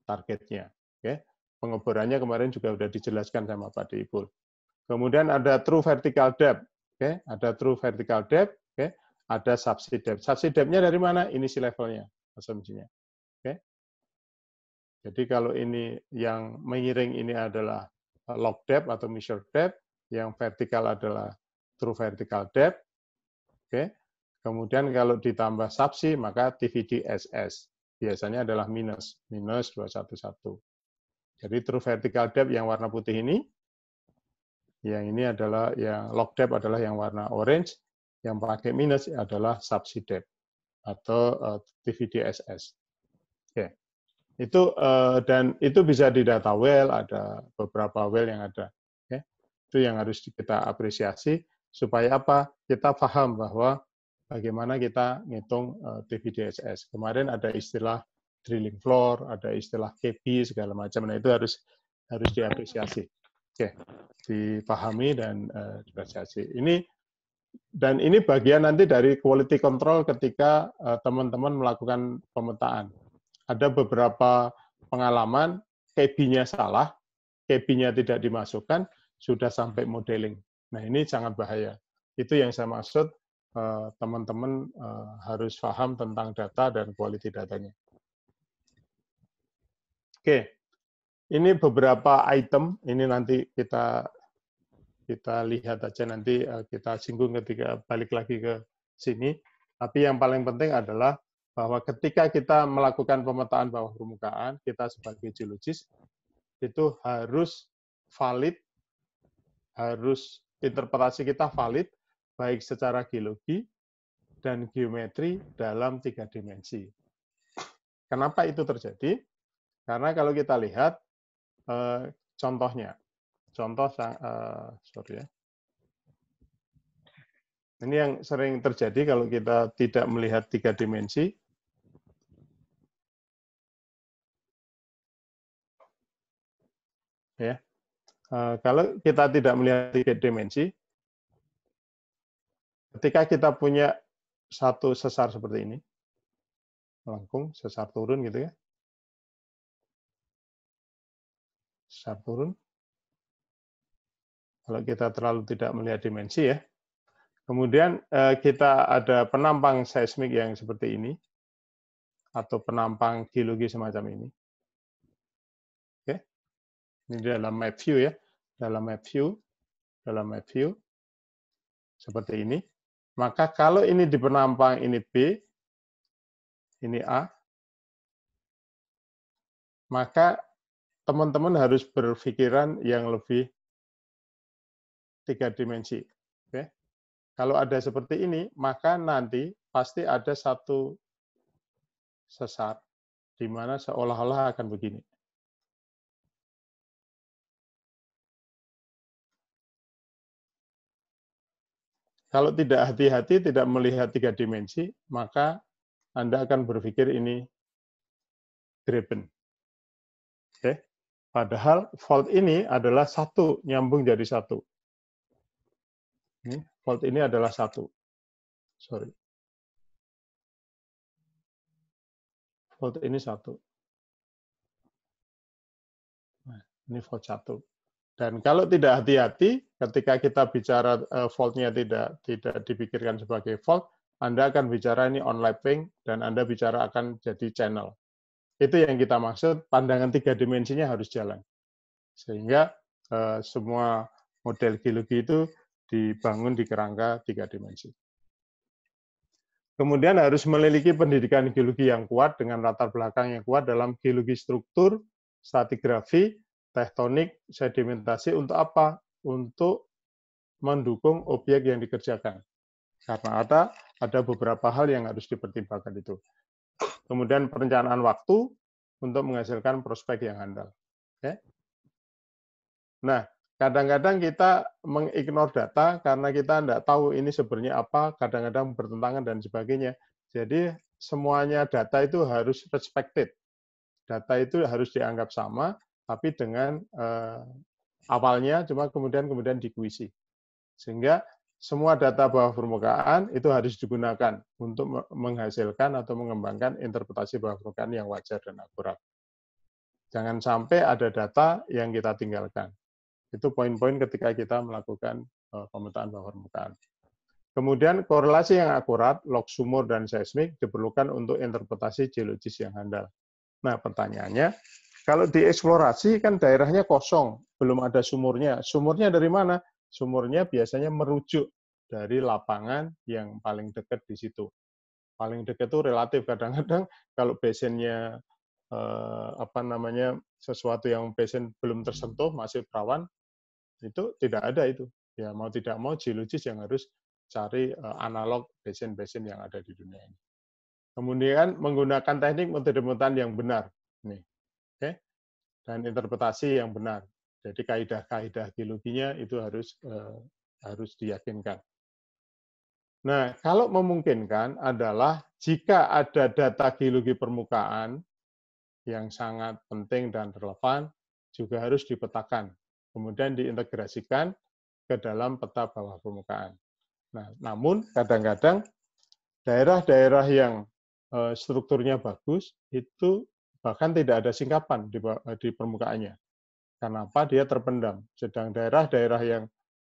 targetnya. Oke. Okay. Pengeborannya kemarin juga sudah dijelaskan sama Pak Deibul. Kemudian ada true vertical depth, oke, okay? ada true vertical depth, oke, okay? ada subside depth. Subside depth-nya dari mana? Ini si levelnya, asumsinya. Oke. Okay? Jadi kalau ini yang mengiring ini adalah eh, log depth atau measure depth, yang vertikal adalah true vertical depth. Oke. Kemudian kalau ditambah subsi maka TVDSS biasanya adalah minus minus 211. Jadi true vertical depth yang warna putih ini, yang ini adalah yang log depth adalah yang warna orange, yang pakai minus adalah subsea depth atau eh, TVDSS. Oke. Okay. Itu eh, dan itu bisa di data well, ada beberapa well yang ada. Okay. Ya. Itu yang harus kita apresiasi supaya apa? Kita paham bahwa bagaimana kita ngitung eh, TVDSS. Kemarin ada istilah drilling floor, ada istilah KB segala macam. Nah itu harus harus diapresiasi. Oke, okay. dipahami dan uh, diapresiasi. Ini dan ini bagian nanti dari quality control ketika eh, teman-teman uh, melakukan pemetaan. Ada beberapa pengalaman KB-nya salah, KB-nya tidak dimasukkan, sudah sampai modeling. Nah, ini sangat bahaya. Itu yang saya maksud eh, teman-teman harus paham tentang data dan quality datanya. Oke, ini beberapa item. Ini nanti kita kita lihat aja nanti eh, kita singgung ketika balik lagi ke sini. Tapi yang paling penting adalah bahwa ketika kita melakukan pemetaan bawah permukaan, kita sebagai geologis itu harus valid, harus interpretasi kita valid, baik secara geologi dan geometri dalam tiga dimensi. Kenapa itu terjadi? Karena kalau kita lihat eh, contohnya, contoh eh, sorry ya. Ini yang sering terjadi kalau kita tidak melihat tiga dimensi. Ya, eh, kalau kita tidak melihat tiga dimensi, ketika kita punya satu sesar seperti ini, melengkung, sesar turun gitu ya, sharp turun. Kalau kita terlalu tidak melihat dimensi ya. Kemudian eh, kita ada penampang seismik yang seperti ini atau penampang geologi semacam ini. Oke. Ini dalam map view ya. Dalam map view, dalam map view seperti ini. Maka kalau ini di penampang ini B, ini A, maka teman-teman harus berpikiran yang lebih tiga dimensi. Oke. Kalau ada seperti ini, maka nanti pasti ada satu sesat di mana seolah-olah akan begini. Kalau tidak hati-hati, tidak melihat tiga dimensi, maka Anda akan berpikir ini driven. Padahal volt ini adalah satu, nyambung jadi satu. volt hmm, ini adalah satu. Sorry. Volt ini satu. Nah, ini volt satu. Dan kalau tidak hati-hati, ketika kita bicara voltnya eh, tidak tidak dipikirkan sebagai volt, Anda akan bicara ini on lapping dan Anda bicara akan jadi channel. Itu yang kita maksud, pandangan tiga dimensinya harus jalan. Sehingga eh, semua model geologi itu dibangun di kerangka tiga dimensi. Kemudian harus memiliki pendidikan geologi yang kuat dengan latar belakang yang kuat dalam geologi struktur, stratigrafi, tektonik, sedimentasi untuk apa? Untuk mendukung objek yang dikerjakan. Karena ada ada beberapa hal yang harus dipertimbangkan itu kemudian perencanaan waktu untuk menghasilkan prospek yang handal. Oke? Nah, kadang-kadang kita mengignore data karena kita tidak tahu ini sebenarnya apa, kadang-kadang bertentangan dan sebagainya. Jadi semuanya data itu harus respected. Data itu harus dianggap sama, tapi dengan eh, awalnya cuma kemudian kemudian dikuisi. Sehingga semua data bawah permukaan itu harus digunakan untuk menghasilkan atau mengembangkan interpretasi bawah permukaan yang wajar dan akurat. Jangan sampai ada data yang kita tinggalkan. Itu poin-poin ketika kita melakukan eh, pemetaan bawah permukaan. Kemudian korelasi yang akurat, log sumur dan seismik diperlukan untuk interpretasi geologis yang handal. Nah, pertanyaannya, kalau dieksplorasi kan daerahnya kosong, belum ada sumurnya. Sumurnya dari mana? sumurnya biasanya merujuk dari lapangan yang paling dekat di situ. Paling dekat itu relatif. Kadang-kadang kalau besennya eh, apa namanya sesuatu yang besen belum tersentuh masih perawan itu tidak ada itu. Ya mau tidak mau geologis yang harus cari eh, analog besen-besen yang ada di dunia ini. Kemudian menggunakan teknik metode yang benar. Nih. Oke. Okay? Dan interpretasi yang benar. Jadi kaidah-kaidah geologinya itu harus eh, harus diyakinkan. Nah, kalau memungkinkan adalah jika ada data geologi permukaan yang sangat penting dan relevan juga harus dipetakan, kemudian diintegrasikan ke dalam peta bawah permukaan. Nah, namun kadang-kadang daerah-daerah yang eh, strukturnya bagus itu bahkan tidak ada singkapan di permukaannya. Karena apa dia terpendam? Sedang daerah-daerah yang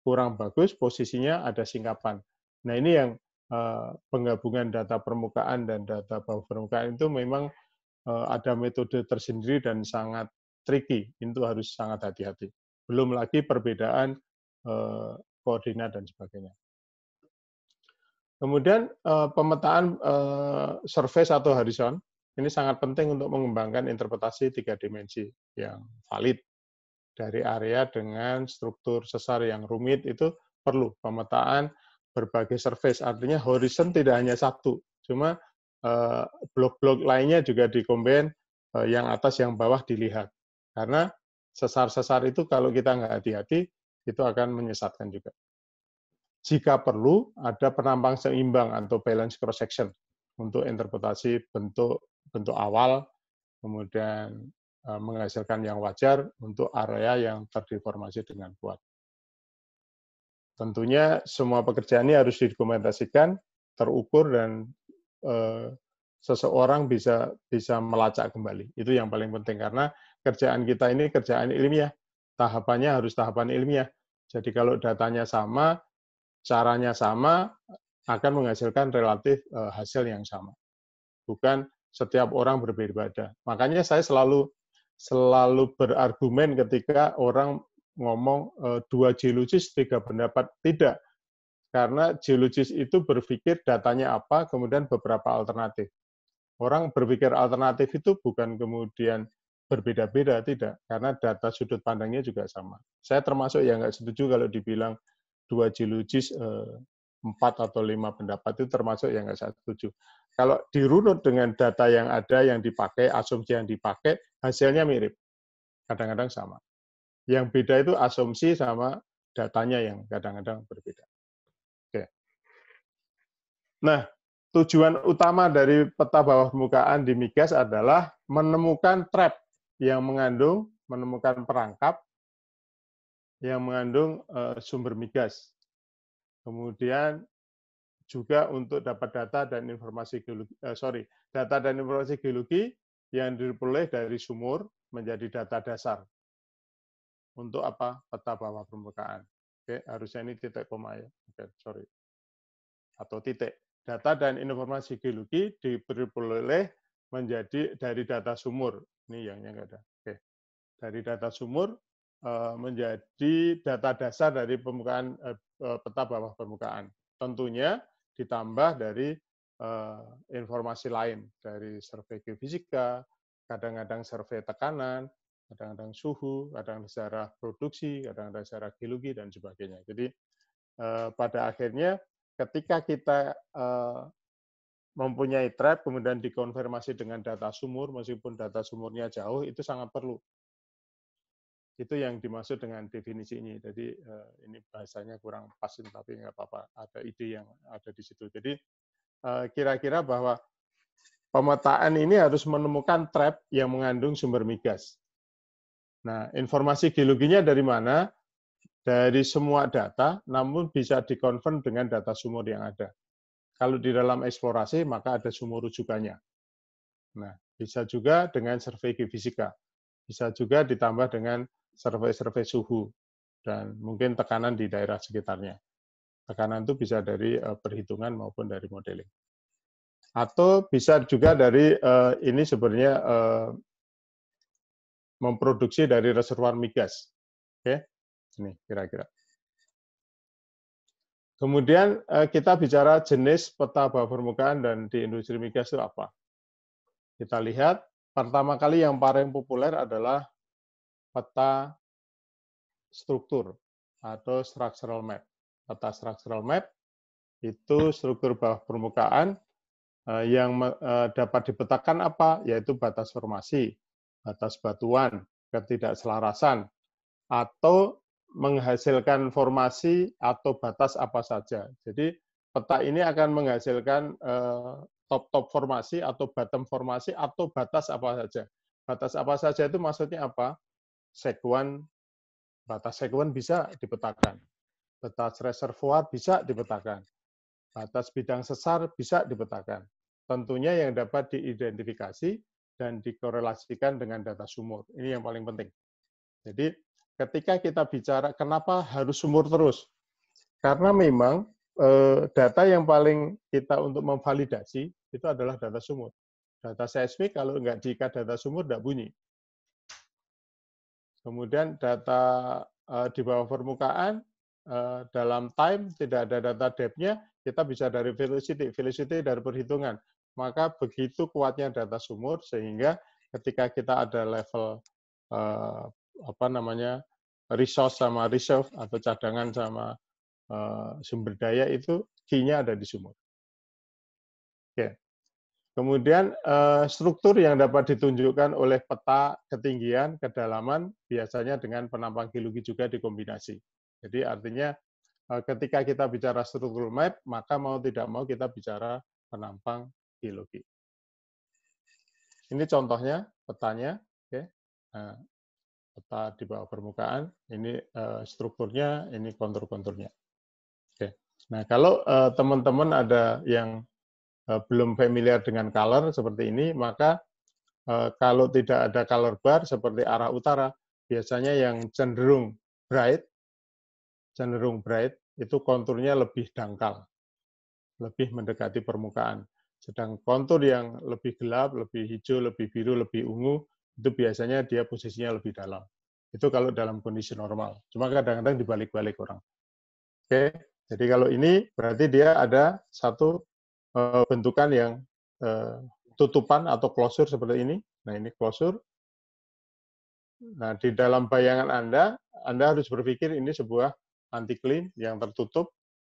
kurang bagus posisinya ada singkapan. Nah ini yang eh, penggabungan data permukaan dan data bawah permukaan itu memang eh, ada metode tersendiri dan sangat tricky. Itu harus sangat hati-hati. Belum lagi perbedaan eh, koordinat dan sebagainya. Kemudian pemetaan surface atau horizon ini sangat penting untuk mengembangkan interpretasi tiga dimensi yang valid dari area dengan struktur sesar yang rumit itu perlu pemetaan berbagai surface. Artinya horizon tidak hanya satu, cuma eh, blok-blok lainnya juga dikombin eh, yang atas yang bawah dilihat. Karena sesar-sesar itu kalau kita nggak hati-hati itu akan menyesatkan juga. Jika perlu ada penambang seimbang atau balance cross section untuk interpretasi bentuk bentuk awal, kemudian Eh, menghasilkan yang wajar untuk area yang terdeformasi dengan kuat. Tentunya semua pekerjaan ini harus didokumentasikan, terukur dan e, seseorang bisa bisa melacak kembali. Itu yang paling penting karena kerjaan kita ini kerjaan ilmiah, tahapannya harus tahapan ilmiah. Jadi kalau datanya sama, caranya sama, akan menghasilkan relatif e, hasil yang sama. Bukan setiap orang berbeda-beda. Makanya saya selalu selalu berargumen ketika orang ngomong e, dua geologis tiga pendapat tidak karena geologis itu berpikir datanya apa kemudian beberapa alternatif orang berpikir alternatif itu bukan kemudian berbeda-beda tidak karena data sudut pandangnya juga sama saya termasuk yang nggak setuju kalau dibilang dua geologis e, empat atau lima pendapat itu termasuk yang nggak saya setuju. Kalau dirunut dengan data yang ada, yang dipakai, asumsi yang dipakai, hasilnya mirip. Kadang-kadang sama. Yang beda itu asumsi sama datanya yang kadang-kadang berbeda. Oke. Nah, tujuan utama dari peta bawah permukaan di migas adalah menemukan trap yang mengandung, menemukan perangkap yang mengandung eh, sumber migas Kemudian juga untuk dapat data dan informasi geologi, eh, sorry, data dan informasi geologi yang diperoleh dari sumur menjadi data dasar. Untuk apa? Peta bawah permukaan. Oke, harusnya ini titik koma ya. Oke, sorry. Atau titik. Data dan informasi geologi diperoleh menjadi dari data sumur. Ini yang yang ada. Oke. Dari data sumur eh, menjadi data dasar dari permukaan eh, peta eh, bawah permukaan. Tentunya ditambah dari eh, informasi lain dari survei geofisika, kadang-kadang survei tekanan, kadang-kadang suhu, kadang-kadang secara produksi, kadang-kadang secara geologi, dan sebagainya. Jadi eh, pada akhirnya ketika kita mempunyai trap kemudian dikonfirmasi dengan data sumur meskipun data sumurnya jauh itu sangat perlu itu yang dimaksud dengan definisi ini. Jadi eh, ini bahasanya kurang pas, tapi nggak apa-apa. Ada ide yang ada di situ. Jadi eh, kira-kira bahwa pemetaan ini harus menemukan trap yang mengandung sumber migas. Nah, informasi geologinya dari mana? Dari semua data, namun bisa dikonfirm dengan data sumur yang ada. Kalau di dalam eksplorasi, maka ada sumur rujukannya. Nah, bisa juga dengan survei geofisika. Bisa juga ditambah dengan survei-survei suhu dan mungkin tekanan di daerah sekitarnya. Tekanan itu bisa dari eh, perhitungan maupun dari modeling. Atau bisa juga dari eh, ini sebenarnya eh, memproduksi dari reservoir migas. Oke, ini kira-kira. Kemudian kita bicara jenis peta bawah permukaan dan di industri migas itu apa. Kita lihat, pertama kali yang paling populer adalah peta struktur atau structural map. Peta structural map itu struktur bawah permukaan eh, yang eh, dapat dipetakan apa? Yaitu batas formasi, batas batuan, ketidakselarasan, atau menghasilkan formasi atau batas apa saja. Jadi peta ini akan menghasilkan eh, top-top formasi atau bottom formasi atau batas apa saja. Batas apa saja itu maksudnya apa? sekuan batas sekuan bisa dipetakan, batas reservoir bisa dipetakan, batas bidang sesar bisa dipetakan. Tentunya yang dapat diidentifikasi dan dikorelasikan dengan data sumur. Ini yang paling penting. Jadi ketika kita bicara kenapa harus sumur terus? Karena memang eh, data yang paling kita untuk memvalidasi itu adalah data sumur. Data seismik kalau nggak jika data sumur nggak bunyi. Kemudian data uh, di bawah permukaan uh, dalam time tidak ada data depth-nya, kita bisa dari velocity, velocity dari perhitungan. Maka begitu kuatnya data sumur sehingga ketika kita ada level uh, apa namanya resource sama reserve atau cadangan sama uh, sumber daya itu key-nya ada di sumur. Oke. Okay. Kemudian eh, struktur yang dapat ditunjukkan oleh peta ketinggian, kedalaman, biasanya dengan penampang geologi juga dikombinasi. Jadi artinya eh, ketika kita bicara struktur map, maka mau tidak mau kita bicara penampang geologi. Ini contohnya petanya, oke. Nah, peta di bawah permukaan, ini eh, strukturnya, ini kontur-konturnya. Nah, kalau teman-teman ada yang Eh, belum familiar dengan color seperti ini, maka eh, kalau tidak ada color bar seperti arah utara, biasanya yang cenderung bright, cenderung bright, itu konturnya lebih dangkal, lebih mendekati permukaan. Sedang kontur yang lebih gelap, lebih hijau, lebih biru, lebih ungu, itu biasanya dia posisinya lebih dalam. Itu kalau dalam kondisi normal. Cuma kadang-kadang dibalik-balik orang. Oke, jadi kalau ini berarti dia ada satu Eh, bentukan yang eh, tutupan atau closure seperti ini. Nah, ini closure. Nah, di dalam bayangan Anda, Anda harus berpikir ini sebuah anti-clean yang tertutup.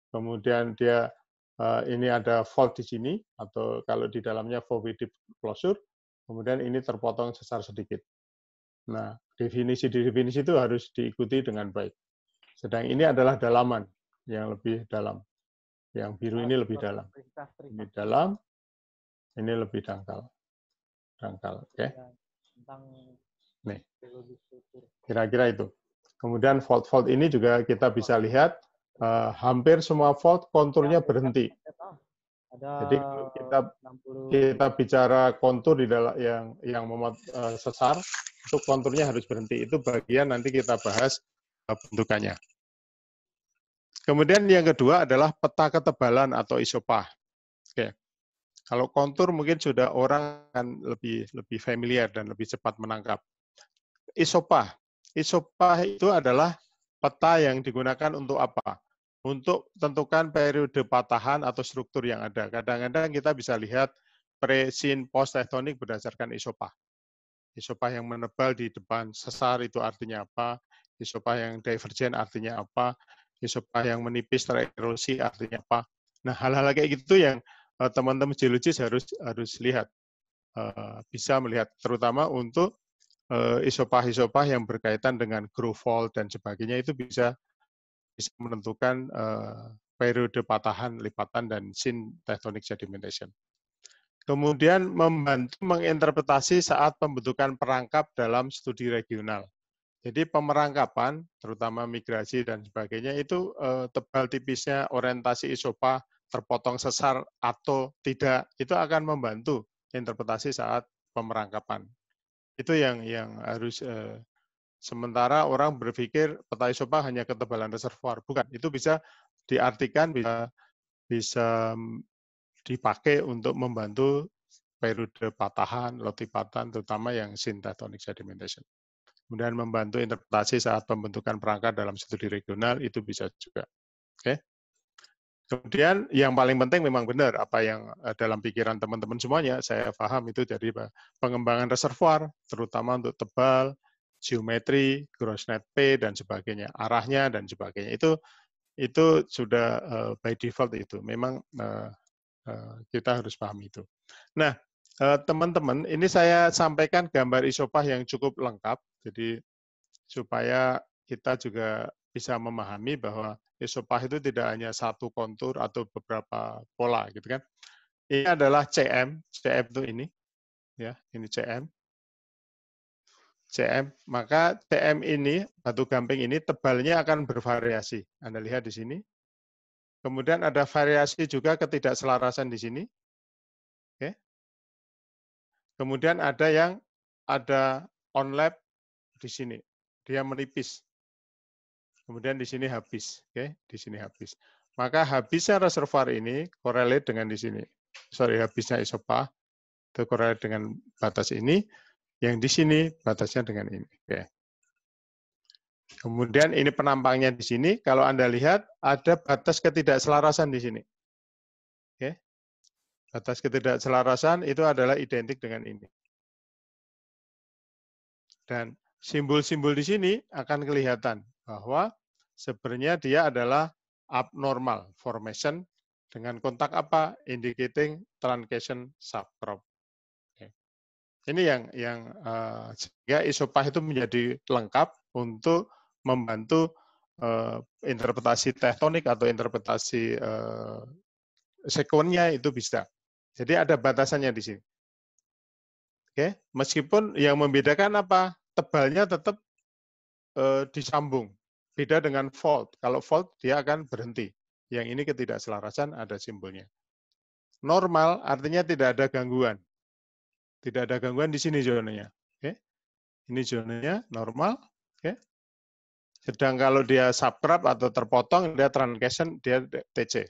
Kemudian dia eh, ini ada fault di sini atau kalau di dalamnya void closure. Kemudian ini terpotong sesar sedikit. Nah, definisi-definisi itu harus diikuti dengan baik. Sedang ini adalah dalaman yang lebih dalam. Yang biru ini lebih dalam. Lebih dalam. Ini lebih dangkal. Dangkal, oke. Okay. Ya, Nih. Kira-kira itu. Kemudian fault-fault ini juga kita bisa lihat eh, hampir semua fault konturnya ya, berhenti. Ya, Jadi kita kita bicara kontur di dalam yang yang memot, eh, sesar itu konturnya harus berhenti. Itu bagian nanti kita bahas eh, bentukannya. Kemudian yang kedua adalah peta ketebalan atau isopah. Oke. Kalau kontur mungkin sudah orang akan lebih lebih familiar dan lebih cepat menangkap. Isopah. Isopah itu adalah peta yang digunakan untuk apa? Untuk tentukan periode patahan atau struktur yang ada. Kadang-kadang kita bisa lihat pre sin post tektonik berdasarkan isopah. Isopah yang menebal di depan sesar itu artinya apa? Isopah yang divergen artinya apa? ya yang menipis tererosi artinya apa. Nah, hal-hal kayak gitu yang eh, teman-teman geologis harus harus lihat. Eh, bisa melihat terutama untuk eh, isopah-isopah yang berkaitan dengan grow fault dan sebagainya itu bisa bisa menentukan periode patahan, lipatan dan sin tectonic sedimentation. Kemudian membantu menginterpretasi saat pembentukan perangkap dalam studi regional. Jadi pemerangkapan, terutama migrasi dan sebagainya, itu eh, tebal tipisnya orientasi isopa terpotong sesar atau tidak, itu akan membantu interpretasi saat pemerangkapan. Itu yang yang harus eh, sementara orang berpikir peta isopa hanya ketebalan reservoir, bukan. Itu bisa diartikan bisa bisa mm, dipakai untuk membantu periode patahan, lotipatan, terutama yang sintetonic sedimentation kemudian membantu interpretasi saat pembentukan perangkat dalam studi regional itu bisa juga. Oke. Okay? Kemudian yang paling penting memang benar apa yang eh, dalam pikiran teman-teman semuanya, saya paham itu jadi pengembangan reservoir, terutama untuk tebal, geometri, gross net pay, dan sebagainya, arahnya, dan sebagainya. Itu itu sudah eh, by default itu. Memang eh, kita harus paham itu. Nah, teman-teman, ini saya sampaikan gambar isopah yang cukup lengkap. Jadi supaya kita juga bisa memahami bahwa isopah itu tidak hanya satu kontur atau beberapa pola gitu kan. Ini adalah CM, CM itu ini. Ya, ini CM. CM, maka CM ini batu gamping ini tebalnya akan bervariasi. Anda lihat di sini. Kemudian ada variasi juga ketidakselarasan di sini. Oke. Kemudian ada yang ada on lab di sini. Dia menipis. Kemudian di sini habis, oke, okay? di sini habis. Maka habisnya reservoir ini korelate dengan di sini. Sorry, habisnya isopa itu korelate dengan batas ini. Yang di sini batasnya dengan ini, oke. Okay. Kemudian ini penampangnya di sini. Kalau Anda lihat, ada batas ketidakselarasan di sini. Oke. Batas ketidakselarasan itu adalah identik dengan ini. Dan simbol-simbol di sini akan kelihatan bahwa sebenarnya dia adalah abnormal formation dengan kontak apa indicating truncation subcrop. Ini yang yang uh, sehingga isopah itu menjadi lengkap untuk membantu eh, interpretasi tektonik atau interpretasi uh, sekuennya itu bisa. Jadi ada batasannya di sini. Oke, meskipun yang membedakan apa? tebalnya tetap dicambung, eh, disambung. Beda dengan fault. Kalau fault dia akan berhenti. Yang ini ketidakselarasan ada simbolnya. Normal artinya tidak ada gangguan. Tidak ada gangguan di sini zonanya. Oke. Ini zonanya normal. Oke. Sedang kalau dia subgrab atau terpotong, dia transition, dia TC.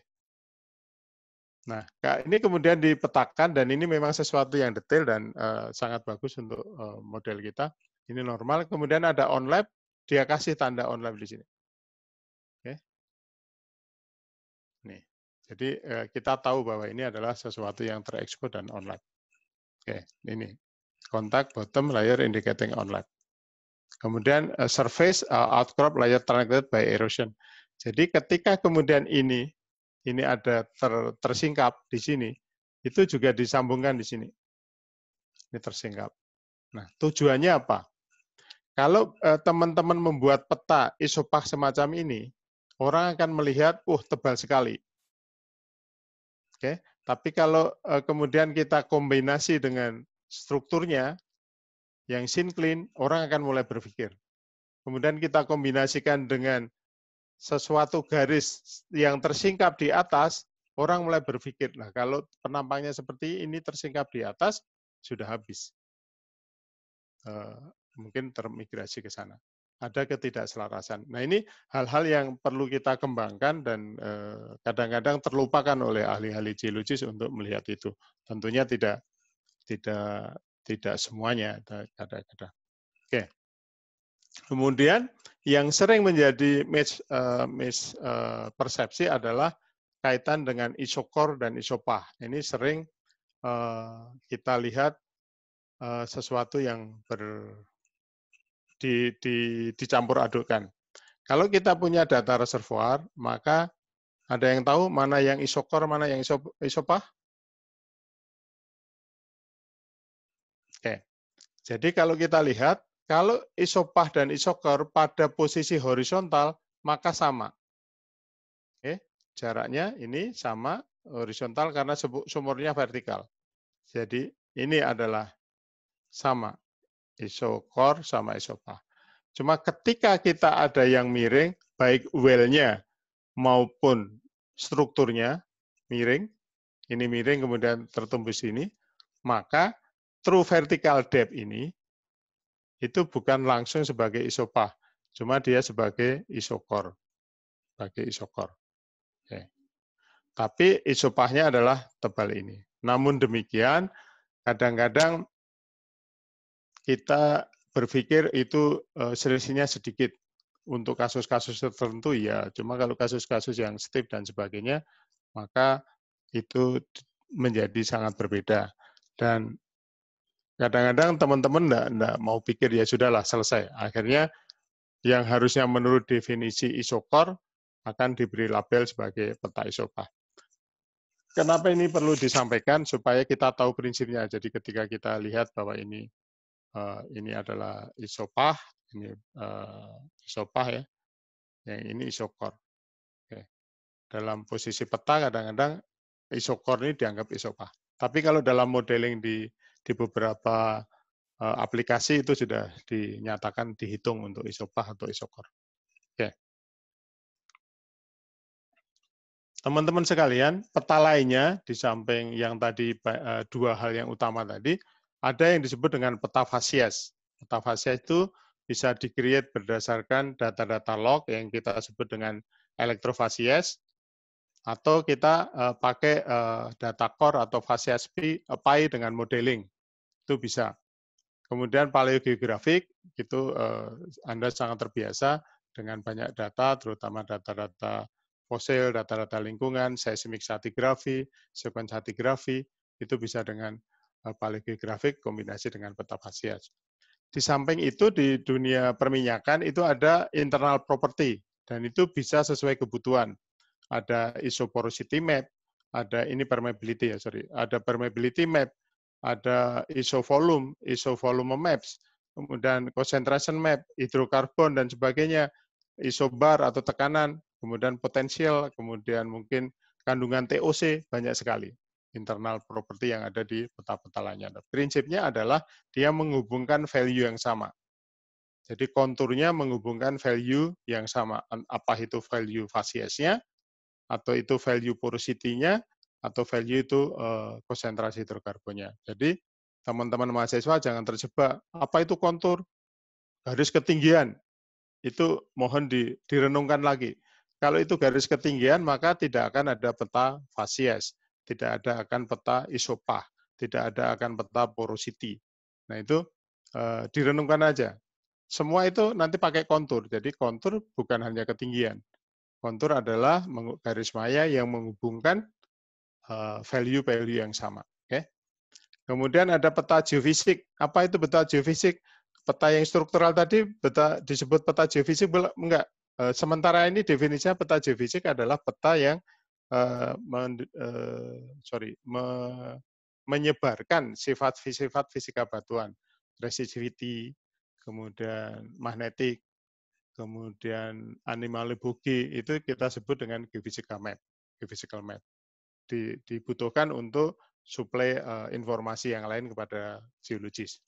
Nah, ini kemudian dipetakan dan ini memang sesuatu yang detail dan uh, sangat bagus untuk uh, model kita. Ini normal. Kemudian ada on lab, dia kasih tanda on lab di sini. Oke. Nih. Jadi eh, kita tahu bahwa ini adalah sesuatu yang terekspos dan on lab. Oke, ini. Kontak bottom layer indicating on lab. Kemudian eh, surface eh, outcrop layer targeted by erosion. Jadi ketika kemudian ini ini ada ter, tersingkap di sini, itu juga disambungkan di sini. Ini tersingkap. Nah, tujuannya apa? Kalau eh, teman-teman membuat peta isopak semacam ini, orang akan melihat, uh tebal sekali. Oke, tapi kalau eh, kemudian kita kombinasi dengan strukturnya yang sinklin, orang akan mulai berpikir. Kemudian kita kombinasikan dengan sesuatu garis yang tersingkap di atas, orang mulai berpikir, nah kalau penampangnya seperti ini tersingkap di atas, sudah habis. Eh, mungkin termigrasi ke sana. Ada ketidakselarasan. Nah ini hal-hal yang perlu kita kembangkan dan eh, kadang-kadang terlupakan oleh ahli-ahli geologis untuk melihat itu. Tentunya tidak tidak tidak semuanya kadang-kadang. Oke. Kemudian yang sering menjadi mis, eh, mis eh, persepsi adalah kaitan dengan isokor dan isopah. Ini sering kita lihat sesuatu yang ber, di, di, dicampur adukkan. Kalau kita punya data reservoir, maka ada yang tahu mana yang isokor, mana yang isop, isopah? Oke. Jadi kalau kita lihat, kalau isopah dan isokor pada posisi horizontal, maka sama. Oke. Jaraknya ini sama horizontal karena sumurnya vertikal. Jadi ini adalah sama isokor sama isopa. Cuma ketika kita ada yang miring, baik well-nya maupun strukturnya miring, ini miring kemudian tertembus ini, maka true vertical depth ini itu bukan langsung sebagai isopa, cuma dia sebagai isokor, sebagai isokor. Oke. Tapi isopahnya adalah tebal ini. Namun demikian, kadang-kadang kita berpikir itu eh, selisihnya sedikit untuk kasus-kasus tertentu ya. Cuma kalau kasus-kasus yang step dan sebagainya, maka itu menjadi sangat berbeda. Dan kadang-kadang teman-teman enggak, enggak mau pikir ya sudahlah selesai. Akhirnya yang harusnya menurut definisi isokor akan diberi label sebagai peta isopah. Kenapa ini perlu disampaikan supaya kita tahu prinsipnya. Jadi ketika kita lihat bahwa ini Eh, ini adalah isopah, ini uh, isopah ya, yang ini isokor. Oke. Dalam posisi peta kadang-kadang isokor ini dianggap isopah. Tapi kalau dalam modeling di di beberapa uh, aplikasi itu sudah dinyatakan dihitung untuk isopah atau isokor. Oke. Teman-teman sekalian, peta lainnya di samping yang tadi dua hal yang utama tadi, ada yang disebut dengan peta fasies. Peta fasies itu bisa dikreat berdasarkan data-data log yang kita sebut dengan elektrofasies atau kita uh, pakai uh, data core atau fasies eh, PI dengan modeling. Itu bisa. Kemudian paleogeografik itu uh, Anda sangat terbiasa dengan banyak data terutama data-data fosil, data-data lingkungan, seismik satigrafi, sequence satigrafi, itu bisa dengan grafik kombinasi dengan peta Pasias. Di samping itu di dunia perminyakan itu ada internal property dan itu bisa sesuai kebutuhan. Ada isoporosity map, ada ini permeability ya sorry, ada permeability map, ada isovolume, isovolume maps, kemudian concentration map, hidrokarbon dan sebagainya, isobar atau tekanan, kemudian potensial, kemudian mungkin kandungan TOC banyak sekali internal properti yang ada di peta-peta lainnya. Prinsipnya adalah dia menghubungkan value yang sama. Jadi konturnya menghubungkan value yang sama. Apa itu value fasiesnya, atau itu value porosity-nya, atau value itu eh, konsentrasi hidrokarbonnya. Jadi teman-teman mahasiswa jangan terjebak. Apa itu kontur? Garis ketinggian. Itu mohon di, direnungkan lagi. Kalau itu garis ketinggian, maka tidak akan ada peta fasies tidak ada akan peta isopah, tidak ada akan peta porosity. Nah itu e, direnungkan aja. Semua itu nanti pakai kontur, jadi kontur bukan hanya ketinggian. Kontur adalah garis maya yang menghubungkan eh, value-value yang sama. Okay? Kemudian ada peta geofisik. Apa itu peta geofisik? Peta yang struktural tadi peta, disebut peta geofisik, enggak. Eh, sementara ini definisinya peta geofisik adalah peta yang uh, eh, men, uh, eh, sorry me, menyebarkan sifat-sifat fisika batuan, resistivity, kemudian magnetik, kemudian animal bugi itu kita sebut dengan geophysical map, geophysical map. Di, dibutuhkan untuk suplai uh, informasi yang lain kepada geologis.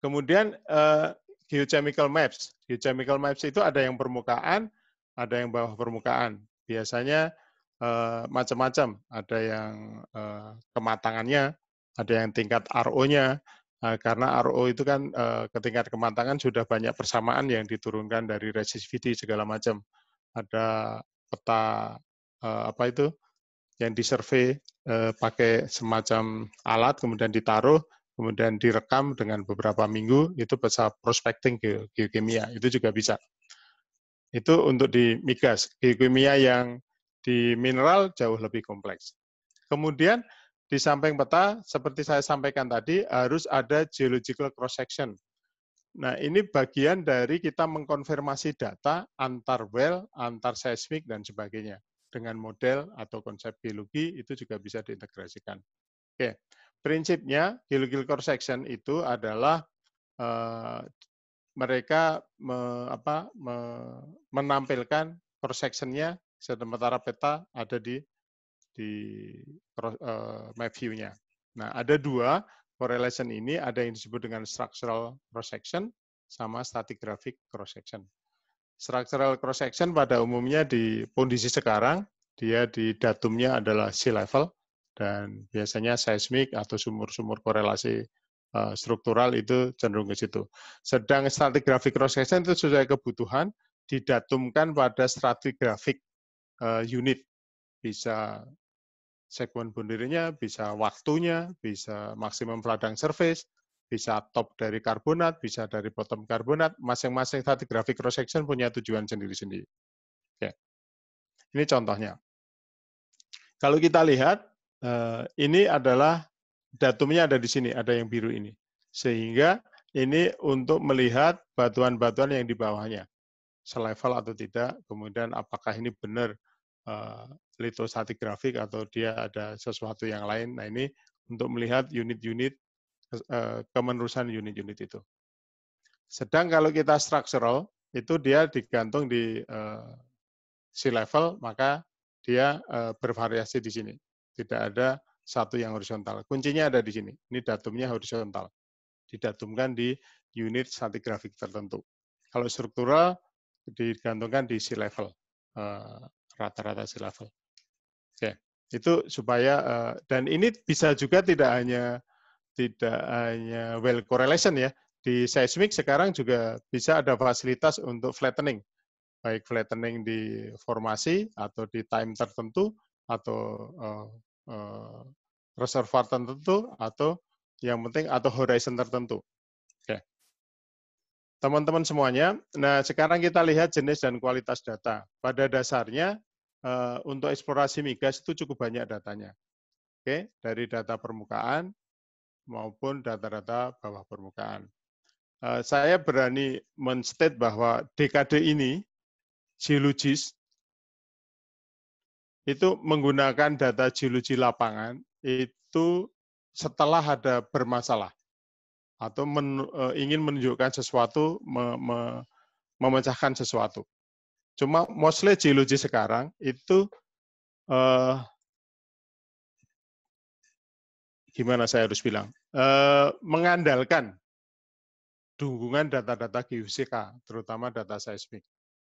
Kemudian uh, geochemical maps. Geochemical maps itu ada yang permukaan, ada yang bawah permukaan biasanya eh, macam-macam. Ada yang eh, kematangannya, ada yang tingkat RO-nya. Eh, karena RO itu kan eh, ke tingkat kematangan sudah banyak persamaan yang diturunkan dari resistivity segala macam. Ada peta eh, apa itu yang disurvey eh, pakai semacam alat kemudian ditaruh kemudian direkam dengan beberapa minggu itu bisa prospecting ke geokimia itu juga bisa itu untuk di migas. di kimia yang di mineral jauh lebih kompleks. Kemudian di samping peta, seperti saya sampaikan tadi, harus ada geological cross-section. Nah, ini bagian dari kita mengkonfirmasi data antar well, antar seismik, dan sebagainya. Dengan model atau konsep geologi, itu juga bisa diintegrasikan. Oke, prinsipnya geological cross-section itu adalah eh, mereka me, apa, me, menampilkan cross sectionnya sementara peta ada di di uh, map view-nya. Nah, ada dua correlation ini, ada yang disebut dengan structural cross section sama static graphic cross section. Structural cross section pada umumnya di kondisi sekarang dia di datumnya adalah sea level dan biasanya seismik atau sumur-sumur korelasi Eh, struktural itu cenderung ke situ. Sedang stratigrafik cross section itu sesuai kebutuhan didatumkan pada stratigrafik eh, unit. Bisa segmen bundirnya, bisa waktunya, bisa maksimum peladang surface, bisa top dari karbonat, bisa dari bottom karbonat. Masing-masing stratigrafik cross section punya tujuan sendiri-sendiri. Oke. Ya. Ini contohnya. Kalau kita lihat, eh, ini adalah datumnya ada di sini, ada yang biru ini. Sehingga ini untuk melihat batuan-batuan yang di bawahnya. Selevel atau tidak, kemudian apakah ini benar uh, litostatik grafik atau dia ada sesuatu yang lain. Nah ini untuk melihat unit-unit, uh, kemenerusan unit-unit itu. Sedang kalau kita structural, itu dia digantung di uh, eh, sea level, maka dia uh, bervariasi di sini. Tidak ada satu yang horizontal. Kuncinya ada di sini. Ini datumnya horizontal. Didatumkan di unit statik grafik tertentu. Kalau struktural, digantungkan di sea level eh, Rata-rata sea level Oke. Itu supaya, eh, dan ini bisa juga tidak hanya tidak hanya well correlation ya. Di seismik sekarang juga bisa ada fasilitas untuk flattening. Baik flattening di formasi atau di time tertentu atau eh, uh, reservoir tertentu atau yang penting atau horizon tertentu. Oke. Teman-teman semuanya, nah sekarang kita lihat jenis dan kualitas data. Pada dasarnya eh, untuk eksplorasi migas itu cukup banyak datanya. Oke, dari data permukaan maupun data-data bawah permukaan. Eh, saya berani menstate bahwa dekade ini geologis itu menggunakan data geologi lapangan itu setelah ada bermasalah atau men, e, ingin menunjukkan sesuatu, me, me, memecahkan sesuatu. Cuma mostly geologi sekarang itu e, gimana saya harus bilang e, mengandalkan dukungan data-data GUCK, terutama data seismik.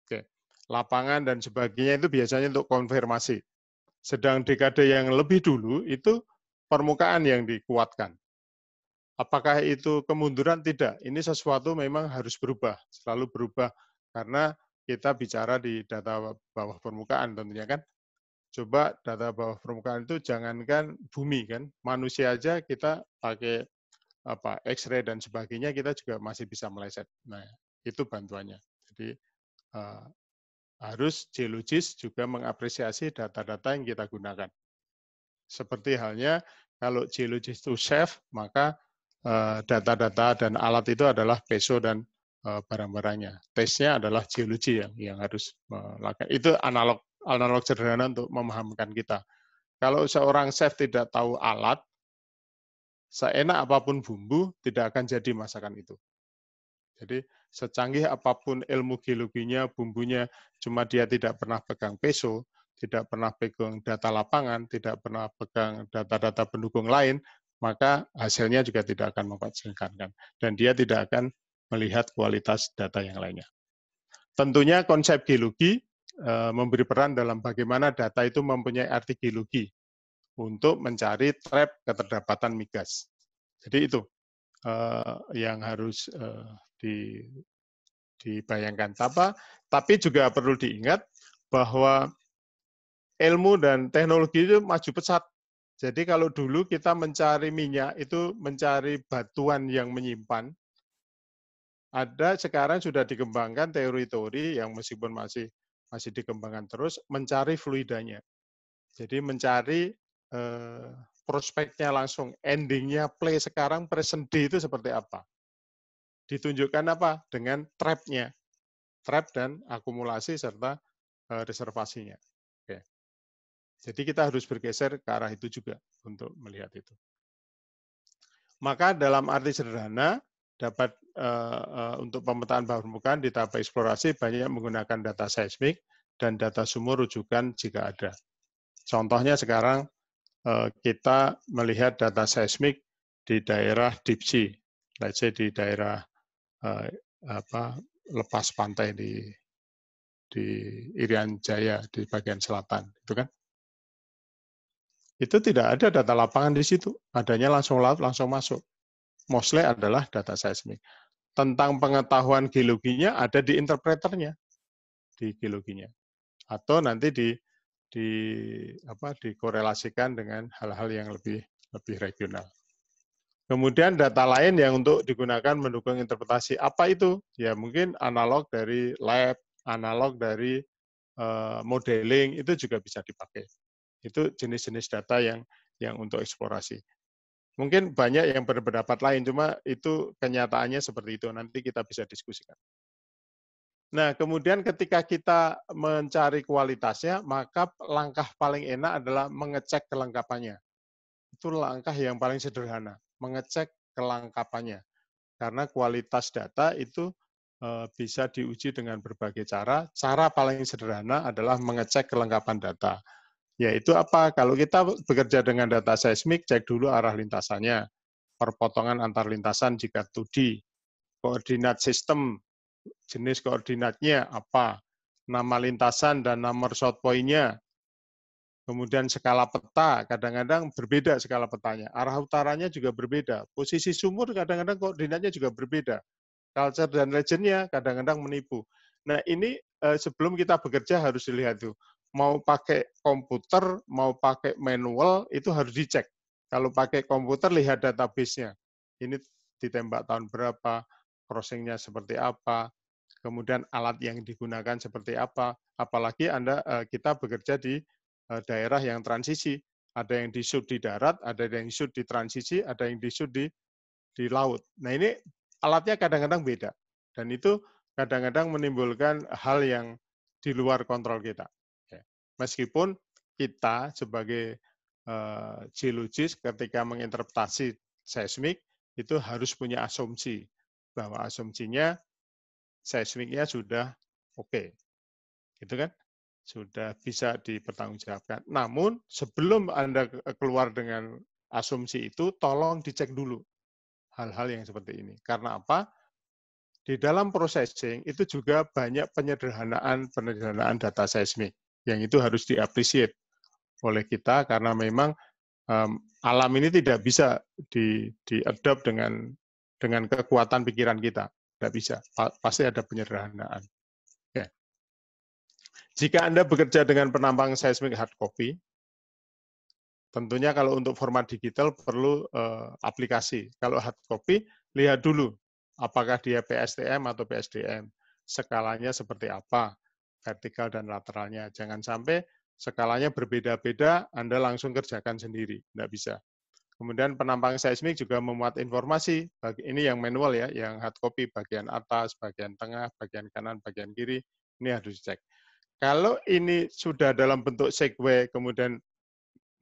Oke lapangan dan sebagainya itu biasanya untuk konfirmasi. Sedang dekade yang lebih dulu itu permukaan yang dikuatkan. Apakah itu kemunduran? Tidak. Ini sesuatu memang harus berubah, selalu berubah karena kita bicara di data bawah permukaan tentunya kan. Coba data bawah permukaan itu jangankan bumi kan, manusia aja kita pakai apa X-ray dan sebagainya kita juga masih bisa meleset. Nah, itu bantuannya. Jadi eh, harus geologis juga mengapresiasi data-data yang kita gunakan. Seperti halnya kalau geologis itu chef, maka eh, data-data dan alat itu adalah peso dan eh, barang-barangnya. Tesnya adalah geologi yang, yang harus melakukan. Itu analog analog sederhana untuk memahamkan kita. Kalau seorang chef tidak tahu alat, seenak apapun bumbu tidak akan jadi masakan itu. Jadi secanggih apapun ilmu geologinya, bumbunya, cuma dia tidak pernah pegang peso, tidak pernah pegang data lapangan, tidak pernah pegang data-data pendukung lain, maka hasilnya juga tidak akan mempersenkankan. Kan? Dan dia tidak akan melihat kualitas data yang lainnya. Tentunya konsep geologi e, memberi peran dalam bagaimana data itu mempunyai arti geologi untuk mencari trap keterdapatan migas. Jadi itu e, yang harus e, di dibayangkan. Tapa, tapi juga perlu diingat bahwa ilmu dan teknologi itu maju pesat. Jadi kalau dulu kita mencari minyak itu mencari batuan yang menyimpan, ada sekarang sudah dikembangkan teori-teori yang meskipun masih masih dikembangkan terus mencari fluidanya. Jadi mencari eh, prospeknya langsung, endingnya play sekarang present day itu seperti apa ditunjukkan apa? Dengan trapnya. Trap dan akumulasi serta eh, reservasinya. Oke. Jadi kita harus bergeser ke arah itu juga untuk melihat itu. Maka dalam arti sederhana, dapat uh, uh, untuk pemetaan bahan permukaan di tahap eksplorasi banyak menggunakan data seismik dan data sumur rujukan jika ada. Contohnya sekarang uh, kita melihat data seismik di daerah Dipsi, let's say di daerah Eh, apa lepas pantai di di Irian Jaya di bagian selatan, itu kan? Itu tidak ada data lapangan di situ, adanya langsung laut langsung masuk. Mostly adalah data seismik. Tentang pengetahuan geologinya ada di interpreternya, di geologinya, atau nanti di di apa dikorelasikan dengan hal-hal yang lebih lebih regional. Kemudian data lain yang untuk digunakan mendukung interpretasi apa itu? Ya mungkin analog dari lab, analog dari eh, modeling itu juga bisa dipakai. Itu jenis-jenis data yang yang untuk eksplorasi. Mungkin banyak yang berpendapat lain, cuma itu kenyataannya seperti itu. Nanti kita bisa diskusikan. Nah, kemudian ketika kita mencari kualitasnya, maka langkah paling enak adalah mengecek kelengkapannya. Itu langkah yang paling sederhana mengecek kelengkapannya. Karena kualitas data itu eh, bisa diuji dengan berbagai cara. Cara paling sederhana adalah mengecek kelengkapan data. Yaitu apa? Kalau kita bekerja dengan data seismik, cek dulu arah lintasannya, perpotongan antar lintasan jika tudi koordinat sistem, jenis koordinatnya apa, nama lintasan dan nomor shot point-nya, Kemudian skala peta, kadang-kadang berbeda skala petanya. Arah utaranya juga berbeda. Posisi sumur kadang-kadang koordinatnya juga berbeda. Culture dan legendnya kadang-kadang menipu. Nah ini eh, sebelum kita bekerja harus dilihat tuh. Mau pakai komputer, mau pakai manual, itu harus dicek. Kalau pakai komputer, lihat database-nya. Ini ditembak tahun berapa, crossing-nya seperti apa, kemudian alat yang digunakan seperti apa. Apalagi Anda eh, kita bekerja di Eh, daerah yang transisi. Ada yang di shoot di darat, ada yang shoot di transisi, ada yang di shoot di di laut. Nah ini alatnya kadang-kadang beda dan itu kadang-kadang menimbulkan hal yang di luar kontrol kita. Ya. Meskipun kita sebagai eh, geologis ketika menginterpretasi seismik itu harus punya asumsi bahwa asumsinya seismiknya sudah oke. Okay. Gitu kan? sudah bisa dipertanggungjawabkan. Namun sebelum Anda keluar dengan asumsi itu, tolong dicek dulu hal-hal yang seperti ini. Karena apa? Di dalam processing itu juga banyak penyederhanaan penyederhanaan data seismik yang itu harus diapresiasi oleh kita karena memang um, alam ini tidak bisa di diadopt dengan dengan kekuatan pikiran kita, tidak bisa. pasti ada penyederhanaan. Jika Anda bekerja dengan penambang seismik hard copy, tentunya kalau untuk format digital perlu uh, aplikasi. Kalau hard copy, lihat dulu apakah dia PSTM atau PSDM, skalanya seperti apa, vertikal dan lateralnya. Jangan sampai skalanya berbeda-beda, Anda langsung kerjakan sendiri, tidak bisa. Kemudian penampang seismik juga memuat informasi, ini yang manual ya, yang hard copy, bagian atas, bagian tengah, bagian kanan, bagian kiri, ini harus dicek. Kalau ini sudah dalam bentuk segue, kemudian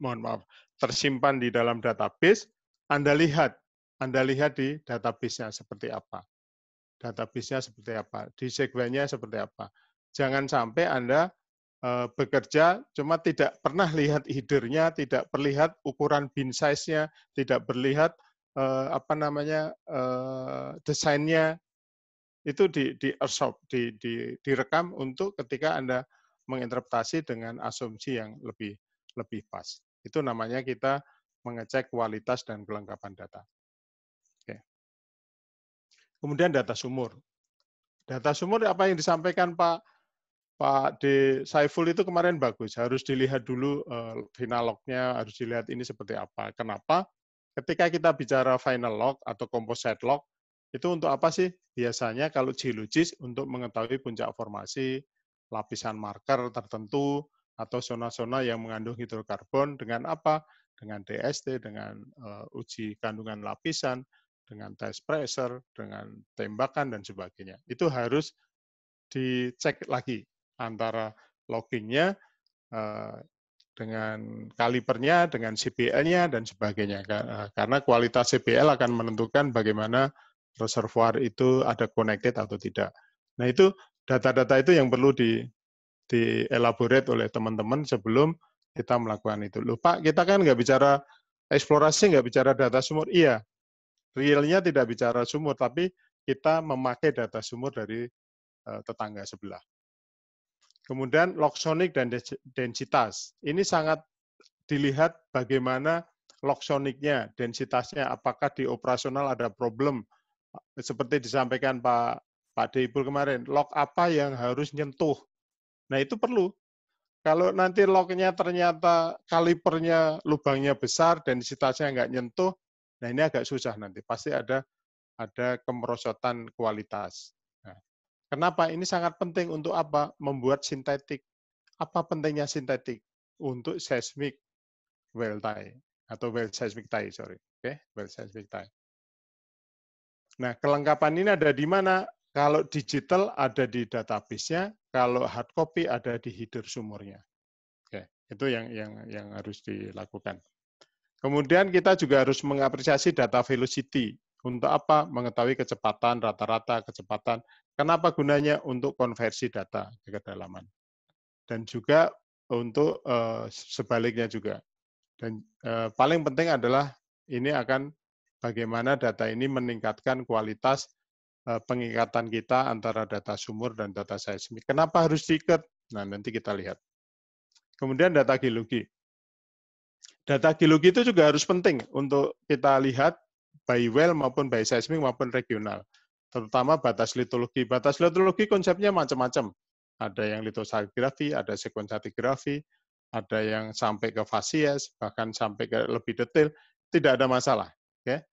mohon maaf, tersimpan di dalam database, Anda lihat, Anda lihat di database-nya seperti apa. Database-nya seperti apa, di sequence-nya seperti apa. Jangan sampai Anda eh, bekerja cuma tidak pernah lihat headernya, tidak perlihat ukuran bin size-nya, tidak berlihat eh, apa namanya eh, desainnya, itu di, di absorb, di, di, direkam untuk ketika Anda menginterpretasi dengan asumsi yang lebih lebih pas. Itu namanya kita mengecek kualitas dan kelengkapan data. Oke. Kemudian data sumur. Data sumur apa yang disampaikan Pak Pak D Saiful itu kemarin bagus. Harus dilihat dulu final eh, final lognya, harus dilihat ini seperti apa. Kenapa? Ketika kita bicara final log atau composite log, itu untuk apa sih? Biasanya kalau geologis untuk mengetahui puncak formasi, lapisan marker tertentu, atau zona-zona yang mengandung hidrokarbon dengan apa? Dengan DST, dengan uh, uji kandungan lapisan, dengan test pressure, dengan tembakan, dan sebagainya. Itu harus dicek lagi antara loggingnya uh, eh, dengan kalipernya, dengan CPL-nya, dan sebagainya. Eh, karena kualitas CPL akan menentukan bagaimana reservoir itu ada connected atau tidak. Nah itu data-data itu yang perlu di dielaborate oleh teman-teman sebelum kita melakukan itu. Lupa kita kan nggak bicara eksplorasi, nggak bicara data sumur. Iya, realnya tidak bicara sumur, tapi kita memakai data sumur dari eh, tetangga sebelah. Kemudian loksonic dan densitas. Ini sangat dilihat bagaimana loksoniknya, densitasnya, apakah di operasional ada problem seperti disampaikan Pak Pak Deibul kemarin, log apa yang harus nyentuh. Nah, itu perlu. Kalau nanti lognya ternyata kalipernya lubangnya besar dan sitasnya nggak nyentuh, nah ini agak susah nanti. Pasti ada ada kemerosotan kualitas. Nah, kenapa? Ini sangat penting untuk apa? Membuat sintetik. Apa pentingnya sintetik? Untuk seismic well tie atau well seismic tie, sorry. Oke, okay? well seismic tie. Nah, kelengkapan ini ada di mana? Kalau digital ada di database-nya, kalau hard copy ada di header sumurnya. Oke, itu yang yang yang harus dilakukan. Kemudian kita juga harus mengapresiasi data velocity. Untuk apa? Mengetahui kecepatan rata-rata, kecepatan. Kenapa gunanya? Untuk konversi data ke kedalaman. Dan juga untuk uh, sebaliknya juga. Dan uh, paling penting adalah ini akan bagaimana data ini meningkatkan kualitas eh, pengikatan kita antara data sumur dan data seismik. Kenapa harus diikat? Nah, nanti kita lihat. Kemudian data geologi. Data geologi itu juga harus penting untuk kita lihat by well maupun by seismik maupun regional. Terutama batas litologi. Batas litologi konsepnya macam-macam. Ada yang litosagrafi, ada sekuensatigrafi, ada yang sampai ke fasies, bahkan sampai ke lebih detail. Tidak ada masalah. Oke.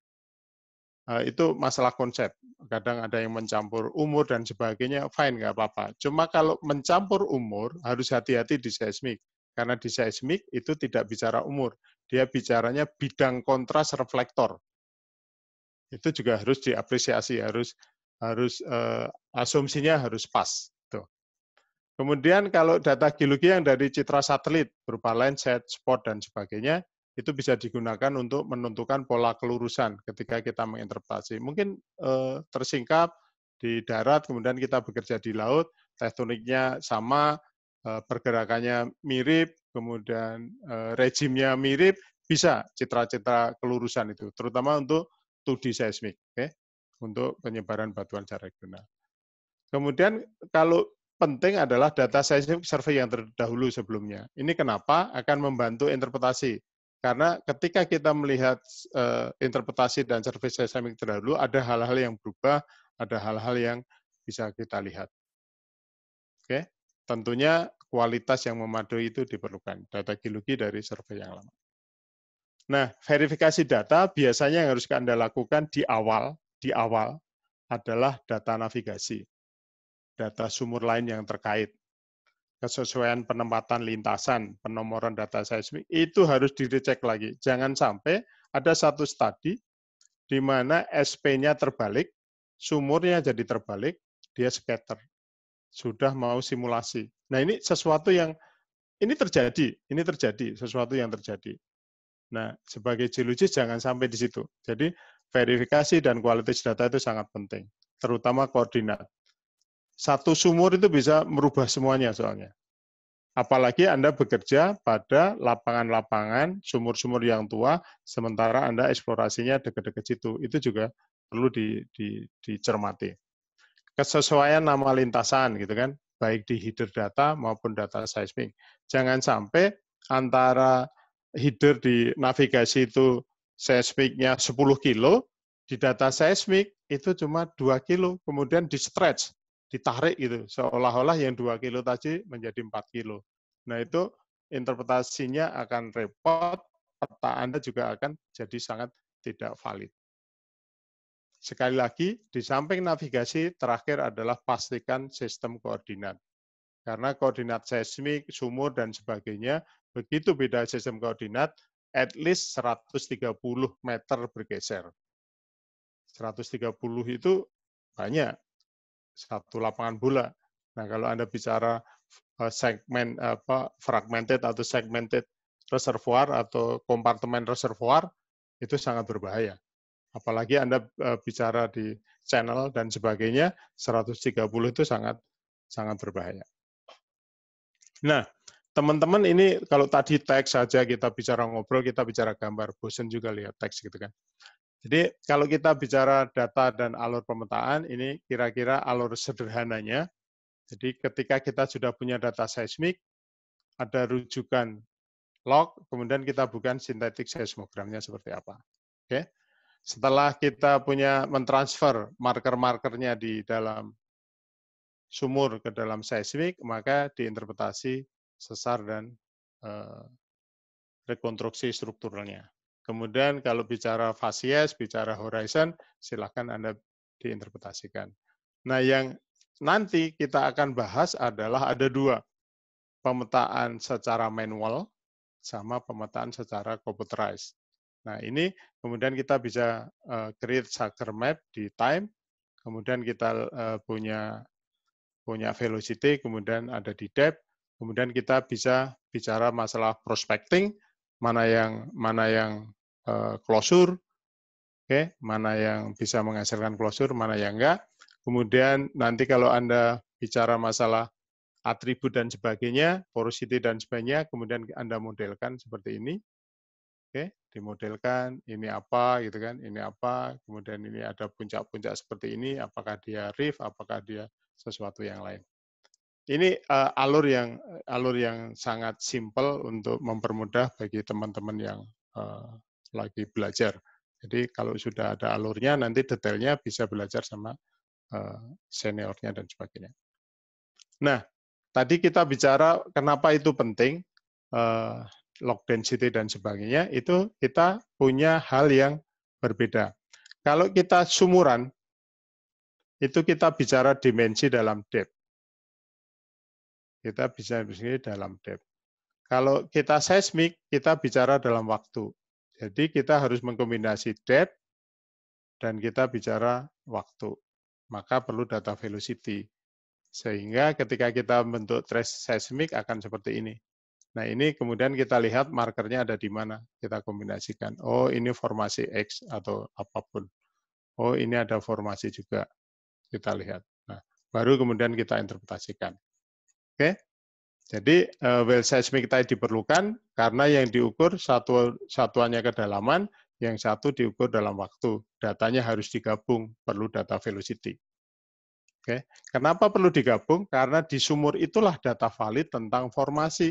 Uh, itu masalah konsep. Kadang ada yang mencampur umur dan sebagainya, fine, nggak apa-apa. Cuma kalau mencampur umur, harus hati-hati di seismik. Karena di seismik itu tidak bicara umur. Dia bicaranya bidang kontras reflektor. Itu juga harus diapresiasi, harus harus uh, asumsinya harus pas. Gitu. Kemudian kalau data geologi yang dari citra satelit berupa Landsat, spot, dan sebagainya, itu bisa digunakan untuk menentukan pola kelurusan ketika kita menginterpretasi. Mungkin eh, tersingkap di darat, kemudian kita bekerja di laut, tektoniknya sama, eh, pergerakannya mirip, kemudian eh, rejimnya mirip, bisa citra-citra kelurusan itu, terutama untuk 2D seismik, okay? untuk penyebaran batuan jarak regional. Kemudian kalau penting adalah data seismik survei yang terdahulu sebelumnya. Ini kenapa akan membantu interpretasi karena ketika kita melihat uh, interpretasi dan survei seismik terdahulu, ada hal-hal yang berubah, ada hal-hal yang bisa kita lihat. Oke, tentunya kualitas yang memadai itu diperlukan. Data geologi dari survei yang lama. Nah, verifikasi data biasanya yang harus Anda lakukan di awal, di awal adalah data navigasi, data sumur lain yang terkait kesesuaian penempatan lintasan, penomoran data seismik, itu harus dicek lagi. Jangan sampai ada satu studi di mana SP-nya terbalik, sumurnya jadi terbalik, dia scatter. Sudah mau simulasi. Nah ini sesuatu yang, ini terjadi, ini terjadi, sesuatu yang terjadi. Nah, sebagai geologis jangan sampai di situ. Jadi verifikasi dan kualitas data itu sangat penting, terutama koordinat satu sumur itu bisa merubah semuanya soalnya. Apalagi Anda bekerja pada lapangan-lapangan, sumur-sumur yang tua, sementara Anda eksplorasinya dekat-dekat situ. Itu juga perlu di, di, dicermati. Kesesuaian nama lintasan gitu kan, baik di header data maupun data seismik. Jangan sampai antara header di navigasi itu seismiknya 10 kilo, di data seismik itu cuma 2 kilo, kemudian di stretch ditarik gitu seolah-olah yang dua kilo tadi menjadi empat kilo. Nah itu interpretasinya akan repot, peta Anda juga akan jadi sangat tidak valid. Sekali lagi, di samping navigasi, terakhir adalah pastikan sistem koordinat. Karena koordinat seismik, sumur, dan sebagainya, begitu beda sistem koordinat, at least 130 meter bergeser. 130 itu banyak, satu lapangan bola. Nah, kalau Anda bicara eh, segmen apa fragmented atau segmented reservoir atau kompartemen reservoir itu sangat berbahaya. Apalagi Anda eh, bicara di channel dan sebagainya 130 itu sangat sangat berbahaya. Nah, teman-teman ini kalau tadi teks saja kita bicara ngobrol, kita bicara gambar, bosan juga lihat teks gitu kan. Jadi kalau kita bicara data dan alur pemetaan, ini kira-kira alur sederhananya. Jadi ketika kita sudah punya data seismik, ada rujukan log, kemudian kita bukan sintetik seismogramnya seperti apa. Oke. Setelah kita punya mentransfer marker-markernya di dalam sumur ke dalam seismik, maka diinterpretasi sesar dan eh, rekonstruksi strukturalnya. Kemudian kalau bicara fasies, bicara horizon, silahkan Anda diinterpretasikan. Nah, yang nanti kita akan bahas adalah ada dua. Pemetaan secara manual sama pemetaan secara computerized. Nah, ini kemudian kita bisa eh, create sucker map di time, kemudian kita eh, punya punya velocity, kemudian ada di depth, kemudian kita bisa bicara masalah prospecting, mana yang mana yang klosur, eh, oke, okay, mana yang bisa menghasilkan klosur, mana yang enggak. Kemudian nanti kalau Anda bicara masalah atribut dan sebagainya, porosity dan sebagainya, kemudian Anda modelkan seperti ini. Oke, okay, dimodelkan ini apa gitu kan, ini apa, kemudian ini ada puncak-puncak seperti ini, apakah dia rift, apakah dia sesuatu yang lain. Ini uh, alur yang alur yang sangat simpel untuk mempermudah bagi teman-teman yang uh, lagi belajar. Jadi kalau sudah ada alurnya, nanti detailnya bisa belajar sama eh, seniornya dan sebagainya. Nah, tadi kita bicara kenapa itu penting, eh, log density dan sebagainya, itu kita punya hal yang berbeda. Kalau kita sumuran, itu kita bicara dimensi dalam depth. Kita bisa di dalam depth. Kalau kita seismik, kita bicara dalam waktu. Jadi kita harus mengkombinasi depth dan kita bicara waktu. Maka perlu data velocity. Sehingga ketika kita membentuk trace seismic akan seperti ini. Nah ini kemudian kita lihat markernya ada di mana. Kita kombinasikan. Oh ini formasi X atau apapun. Oh ini ada formasi juga. Kita lihat. Nah, baru kemudian kita interpretasikan. Oke. Okay? Jadi eh, well seismik tadi diperlukan karena yang diukur satu satuannya kedalaman, yang satu diukur dalam waktu. Datanya harus digabung, perlu data velocity. Oke. Kenapa perlu digabung? Karena di sumur itulah data valid tentang formasi.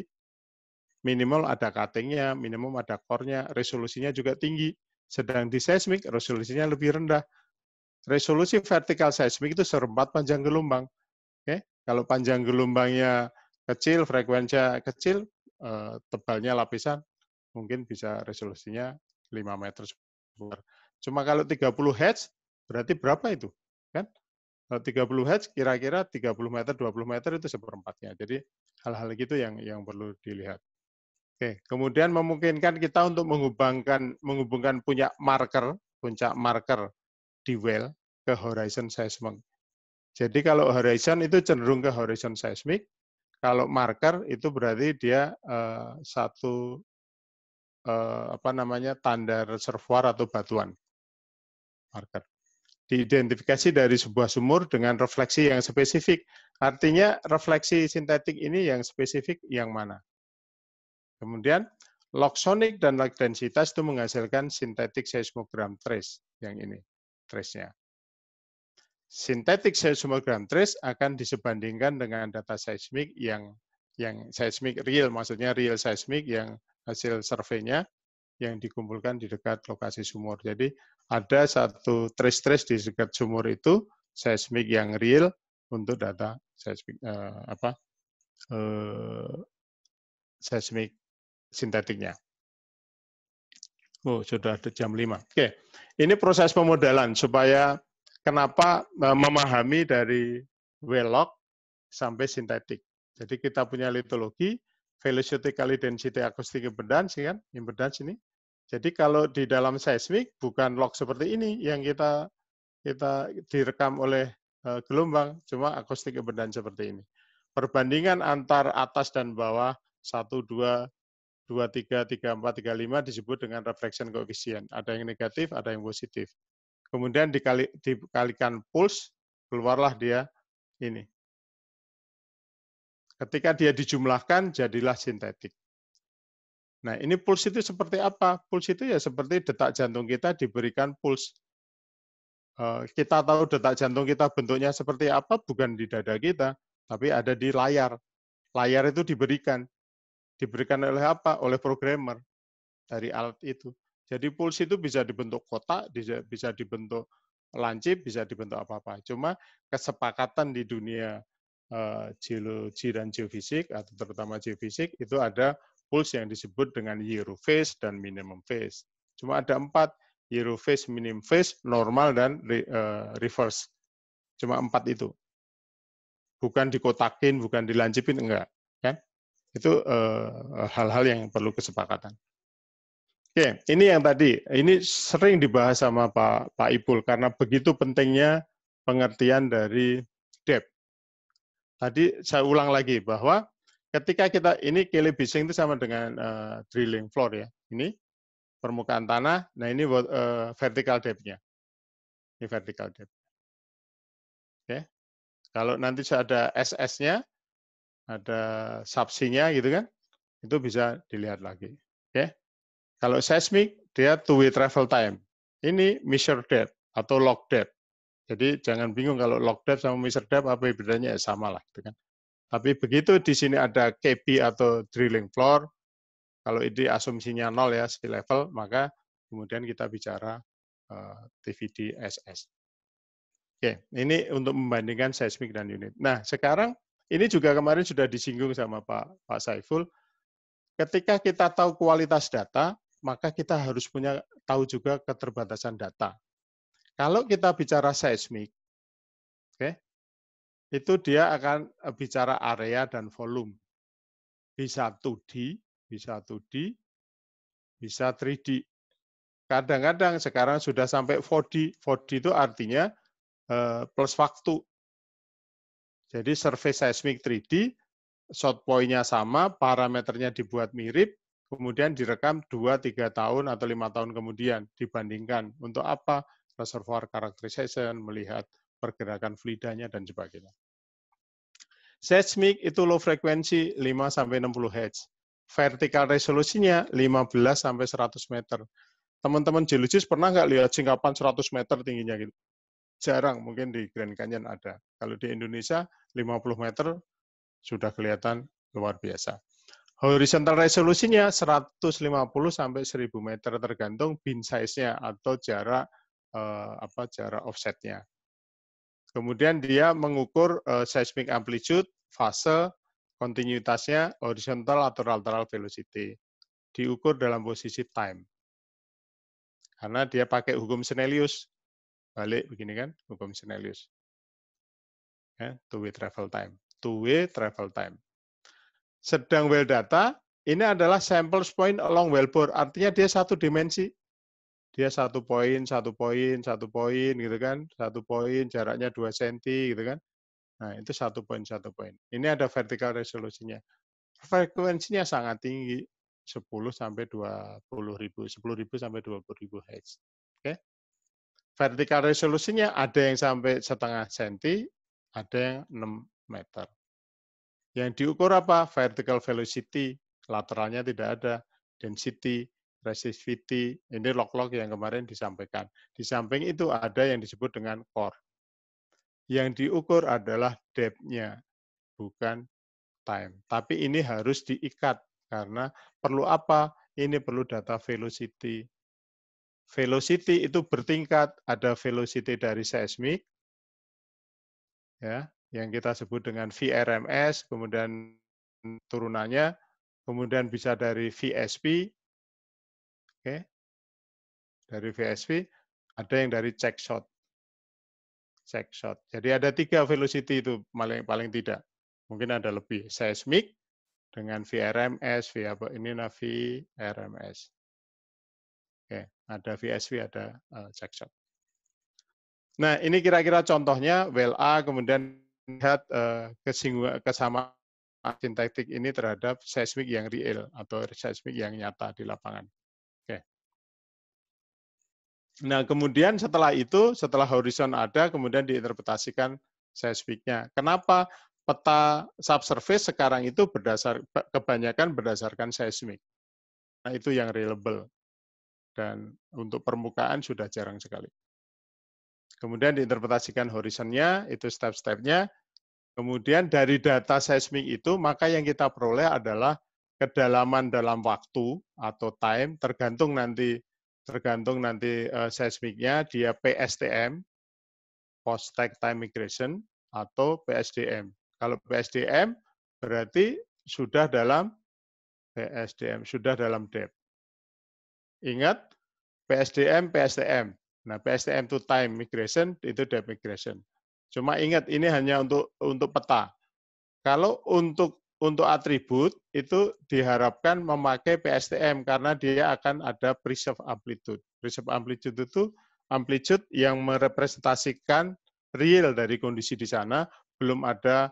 Minimal ada cuttingnya, minimum ada core-nya, resolusinya juga tinggi. Sedang di seismic, resolusinya lebih rendah. Resolusi vertikal seismik itu serempat panjang gelombang. Oke. Kalau panjang gelombangnya kecil, frekuensinya kecil, eh, tebalnya lapisan, mungkin bisa resolusinya 5 meter Cuma kalau 30 Hz, berarti berapa itu? Kan? Kalau 30 Hz, kira-kira 30 meter, 20 meter itu seperempatnya. Jadi hal-hal gitu yang yang perlu dilihat. Oke, kemudian memungkinkan kita untuk menghubungkan menghubungkan punya marker, puncak marker di well ke horizon seismik. Jadi kalau horizon itu cenderung ke horizon seismik, kalau marker itu berarti dia uh, satu uh, apa namanya tanda reservoir atau batuan. Marker diidentifikasi dari sebuah sumur dengan refleksi yang spesifik. Artinya refleksi sintetik ini yang spesifik yang mana. Kemudian logsonic dan log densitas itu menghasilkan sintetik seismogram trace yang ini trace-nya. Synthetic seismogram trace akan disebandingkan dengan data seismik yang yang seismik real, maksudnya real seismik yang hasil surveinya yang dikumpulkan di dekat lokasi sumur. Jadi ada satu trace-trace di dekat sumur itu seismik yang real untuk data seismik eh, apa eh, seismik sintetiknya. Oh, sudah ada jam 5. Oke. Ini proses pemodelan supaya kenapa e, memahami dari velok sampai sintetik. Jadi kita punya litologi, velocitical density acoustic impedance ya kan, impedance ini. Jadi kalau di dalam seismik bukan log seperti ini yang kita kita direkam oleh e, gelombang, cuma akustik impedance seperti ini. Perbandingan antar atas dan bawah 1 2 2 3 3 4 3 5 disebut dengan reflection coefficient. Ada yang negatif, ada yang positif kemudian dikali, dikalikan puls, keluarlah dia ini. Ketika dia dijumlahkan, jadilah sintetik. Nah, ini puls itu seperti apa? Puls itu ya seperti detak jantung kita diberikan puls. Eh, kita tahu detak jantung kita bentuknya seperti apa, bukan di dada kita, tapi ada di layar. Layar itu diberikan. Diberikan oleh apa? Oleh programmer dari alat itu. Jadi pulse itu bisa dibentuk kotak, bisa dibentuk lancip, bisa dibentuk apa-apa. Cuma kesepakatan di dunia eh, geologi dan geofisik, atau terutama geofisik, itu ada pulse yang disebut dengan zero phase dan minimum phase. Cuma ada empat, zero phase, minimum phase, normal, dan eh, reverse. Cuma empat itu. Bukan dikotakin, bukan dilancipin, enggak. Kan? Itu eh, hal -hal yang perlu kesepakatan. Oke, ini yang tadi, ini sering dibahas sama Pak Pak Ipul karena begitu pentingnya pengertian dari debt. Tadi saya ulang lagi bahwa ketika kita ini kele bising itu sama dengan uh, drilling floor ya. Ini permukaan tanah, nah ini uh, vertical debt nya Ini vertical depth. Oke. Kalau nanti ada SS-nya, ada subsinya gitu kan, itu bisa dilihat lagi. Oke. Kalau seismik, dia two-way travel time. Ini measure depth atau log depth. Jadi jangan bingung kalau log depth sama measure depth apa bedanya ya sama lah gitu kan. Tapi begitu di sini ada KB atau drilling floor, kalau ini asumsinya nol ya sea level, maka kemudian kita bicara uh, eh, TVD SS. Oke, ini untuk membandingkan seismik dan unit. Nah, sekarang ini juga kemarin sudah disinggung sama Pak Pak Saiful. Ketika kita tahu kualitas data, maka kita harus punya tahu juga keterbatasan data. Kalau kita bicara seismik, oke, okay, itu dia akan eh, bicara area dan volume. Bisa 2D, bisa 2D, bisa 3D. Kadang-kadang sekarang sudah sampai 4D. 4D itu artinya eh, plus waktu. Jadi survei seismik 3D, shot point-nya sama, parameternya dibuat mirip, kemudian direkam 2-3 tahun atau lima tahun kemudian dibandingkan untuk apa reservoir characterization, melihat pergerakan fluidanya dan sebagainya. Seismic itu low frequency 5 60 Hz. Vertikal resolusinya 15 100 meter. Teman-teman geologis pernah nggak lihat singkapan 100 meter tingginya gitu? Jarang, mungkin di Grand Canyon ada. Kalau di Indonesia 50 meter sudah kelihatan luar biasa. Horizontal resolusinya 150 sampai 1000 meter tergantung bin size-nya atau jarak eh, apa jarak offsetnya. Kemudian dia mengukur eh, seismic amplitude, fase, kontinuitasnya horizontal atau lateral velocity. Diukur dalam posisi time. Karena dia pakai hukum Snellius. Balik begini kan, hukum Snellius. Ya, two-way travel time. Two-way travel time. Sedang well data ini adalah samples point along well bore artinya dia satu dimensi. Dia satu poin, satu poin, satu poin, gitu kan? Satu poin, jaraknya 2 cm, gitu kan? Nah, itu satu poin, satu poin. Ini ada vertical resolusinya. Frekuensinya sangat tinggi, 10 sampai 20 ribu, 10 ribu sampai 20 ribu Hz. Oke? Okay? Vertical resolusinya ada yang sampai setengah senti, ada yang 6 meter. Yang diukur apa? Vertical velocity, lateralnya tidak ada, density, resistivity, ini log-log yang kemarin disampaikan. Di samping itu ada yang disebut dengan core. Yang diukur adalah depth-nya, bukan time. Tapi ini harus diikat, karena perlu apa? Ini perlu data velocity. Velocity itu bertingkat, ada velocity dari seismik, ya, yang kita sebut dengan VRMS, kemudian turunannya, kemudian bisa dari VSP, oke, okay. dari VSP, ada yang dari check shot, check shot. Jadi ada tiga velocity itu paling paling tidak, mungkin ada lebih. Seismik dengan VRMS, V apa ini navi RMS, Oke, okay. ada VSP, ada uh, check shot. Nah, ini kira-kira contohnya A kemudian melihat uh, kesinggungan kesamaan sintetik ini terhadap seismik yang real atau seismik yang nyata di lapangan. Oke. Okay. Nah, kemudian setelah itu, setelah horizon ada, kemudian diinterpretasikan seismiknya. Kenapa peta subsurface sekarang itu berdasar kebanyakan berdasarkan seismik. Nah, itu yang reliable. Dan untuk permukaan sudah jarang sekali. Kemudian diinterpretasikan horizonnya, itu step-stepnya. Kemudian dari data seismik itu, maka yang kita peroleh adalah kedalaman dalam waktu atau time, tergantung nanti tergantung nanti uh, seismiknya dia PSTM post tag time migration atau PSDM. Kalau PSDM berarti sudah dalam PSDM, sudah dalam depth. Ingat PSDM PSTM Nah, PSTM to time migration itu depth migration. Cuma ingat ini hanya untuk untuk peta. Kalau untuk untuk atribut itu diharapkan memakai PSTM karena dia akan ada preserve amplitude. Preserve amplitude itu amplitude yang merepresentasikan real dari kondisi di sana, belum ada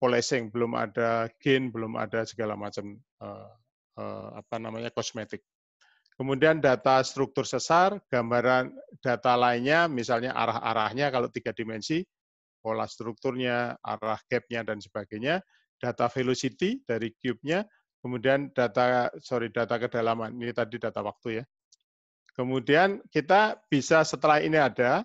polishing, belum ada gain, belum ada segala macam uh, uh, apa namanya kosmetik. Kemudian data struktur sesar, gambaran data lainnya, misalnya arah-arahnya kalau tiga dimensi, pola strukturnya, arah gapnya, dan sebagainya. Data velocity dari cube-nya, kemudian data, sorry, data kedalaman. Ini tadi data waktu ya. Kemudian kita bisa setelah ini ada,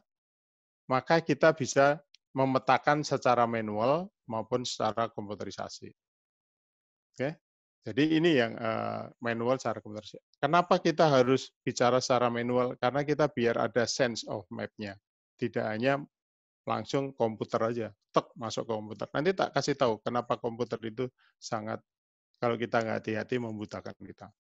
maka kita bisa memetakan secara manual maupun secara komputerisasi. Oke. Jadi ini yang eh, manual secara komputer. Kenapa kita harus bicara secara manual? Karena kita biar ada sense of map-nya. Tidak hanya langsung komputer aja, tek masuk komputer. Nanti tak kasih tahu kenapa komputer itu sangat kalau kita nggak hati-hati membutakan kita.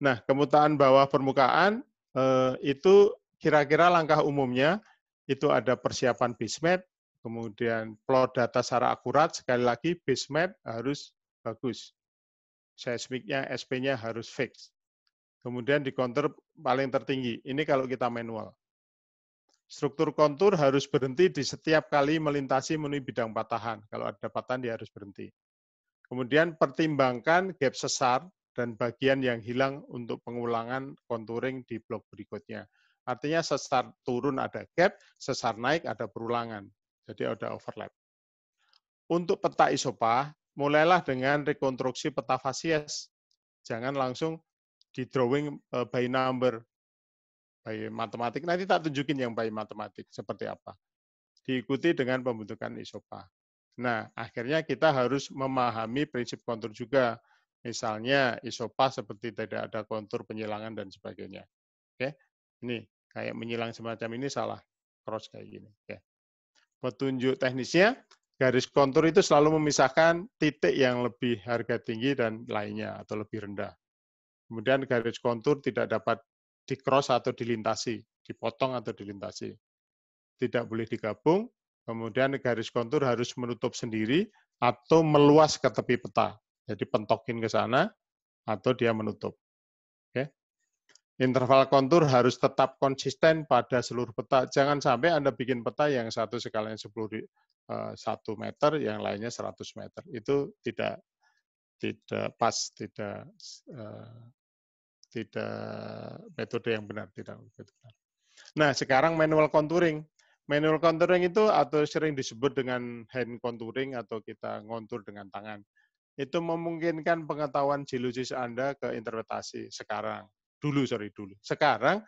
Nah, kemutaan bawah permukaan eh, itu kira-kira langkah umumnya itu ada persiapan base map, kemudian plot data secara akurat. Sekali lagi base map harus bagus seismiknya SP-nya harus fix. Kemudian di kontur paling tertinggi. Ini kalau kita manual. Struktur kontur harus berhenti di setiap kali melintasi menuju bidang patahan. Kalau ada patahan, dia harus berhenti. Kemudian pertimbangkan gap sesar dan bagian yang hilang untuk pengulangan contouring di blok berikutnya. Artinya sesar turun ada gap, sesar naik ada perulangan. Jadi ada overlap. Untuk peta isopah mulailah dengan rekonstruksi peta fasies. Jangan langsung di drawing eh, by number, by matematik. Nanti tak tunjukin yang by matematik seperti apa. Diikuti dengan pembentukan isopa. Nah, akhirnya kita harus memahami prinsip kontur juga. Misalnya isopa seperti tidak ada kontur penyilangan dan sebagainya. Oke, ini kayak menyilang semacam ini salah cross kayak gini. Oke. Petunjuk teknisnya garis kontur itu selalu memisahkan titik yang lebih harga tinggi dan lainnya atau lebih rendah. Kemudian garis kontur tidak dapat di cross atau dilintasi, dipotong atau dilintasi. Tidak boleh digabung, kemudian garis kontur harus menutup sendiri atau meluas ke tepi peta. Jadi pentokin ke sana atau dia menutup interval kontur harus tetap konsisten pada seluruh peta. Jangan sampai Anda bikin peta yang satu sekalian 10 di, eh, satu meter, yang lainnya 100 meter. Itu tidak tidak pas, tidak uh, tidak metode yang benar, tidak benar. Nah, sekarang manual contouring. Manual contouring itu atau sering disebut dengan hand contouring atau kita ngontur dengan tangan. Itu memungkinkan pengetahuan geologis Anda ke interpretasi sekarang dulu sorry dulu. Sekarang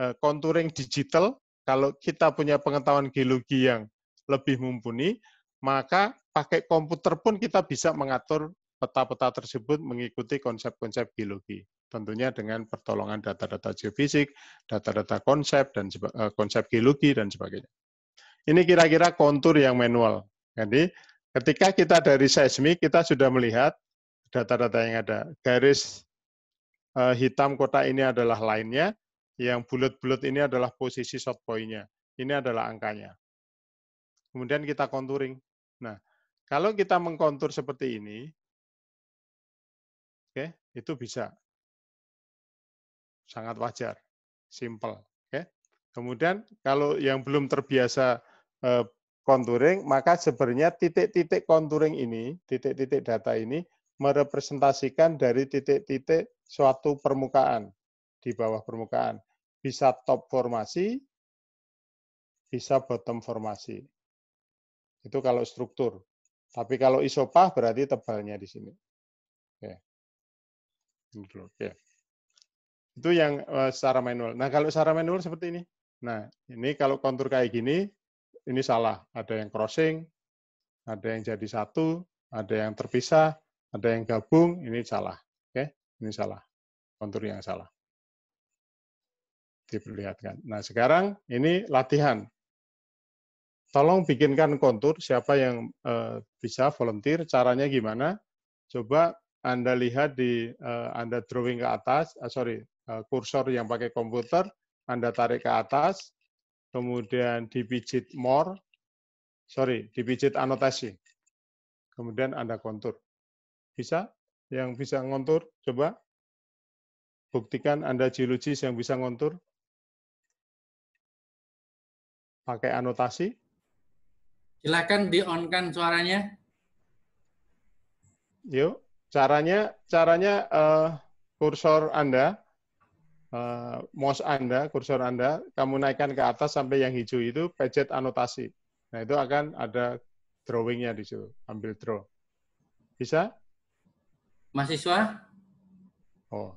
eh, contouring digital kalau kita punya pengetahuan geologi yang lebih mumpuni, maka pakai komputer pun kita bisa mengatur peta-peta tersebut mengikuti konsep-konsep geologi. Tentunya dengan pertolongan data-data geofisik, data-data konsep dan eh, konsep geologi dan sebagainya. Ini kira-kira kontur yang manual. Jadi ketika kita dari seismik kita sudah melihat data-data yang ada. Garis Eh, hitam kotak ini adalah lainnya, yang bulat-bulat ini adalah posisi short point-nya. Ini adalah angkanya. Kemudian kita contouring. Nah, kalau kita mengkontur seperti ini, oke, okay, itu bisa. Sangat wajar, simple. Oke. Okay. Kemudian kalau yang belum terbiasa eh, contouring, maka sebenarnya titik-titik contouring ini, titik-titik data ini merepresentasikan dari titik-titik suatu permukaan di bawah permukaan. Bisa top formasi, bisa bottom formasi. Itu kalau struktur. Tapi kalau isopah berarti tebalnya di sini. Oke. Oke. Itu yang eh, secara manual. Nah, kalau secara manual seperti ini. Nah, ini kalau kontur kayak gini, ini salah. Ada yang crossing, ada yang jadi satu, ada yang terpisah, ada yang gabung, ini salah. Ini salah, kontur yang salah. Diperlihatkan. Nah sekarang ini latihan. Tolong bikinkan kontur, siapa yang eh, bisa volunteer, caranya gimana. Coba Anda lihat di, eh, Anda drawing ke atas, eh, sorry, kursor yang pakai komputer, Anda tarik ke atas, kemudian dipijit more, sorry, dipijit anotasi. Kemudian Anda kontur. Bisa? yang bisa ngontur? Coba buktikan Anda geologis yang bisa ngontur. Pakai anotasi.
Silakan di-on-kan suaranya.
Yuk, caranya caranya uh, kursor Anda uh, mouse Anda, kursor Anda, kamu naikkan ke atas sampai yang hijau itu pencet anotasi. Nah, itu akan ada drawingnya di situ. Ambil draw. Bisa? mahasiswa? Oh,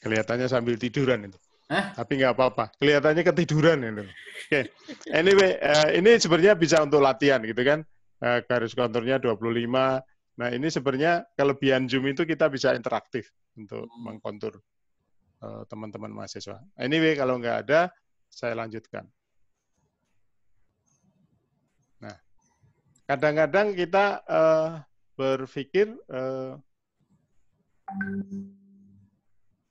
kelihatannya sambil tiduran itu. Hah? Tapi nggak apa-apa. Kelihatannya ketiduran itu. Oke, okay. anyway, eh, ini sebenarnya bisa untuk latihan gitu kan. Uh, garis konturnya 25. Nah, ini sebenarnya kelebihan Zoom itu kita bisa interaktif untuk hmm. mengkontur eh, teman-teman mahasiswa. Anyway, kalau nggak ada, saya lanjutkan. Nah, kadang-kadang kita uh, berpikir uh,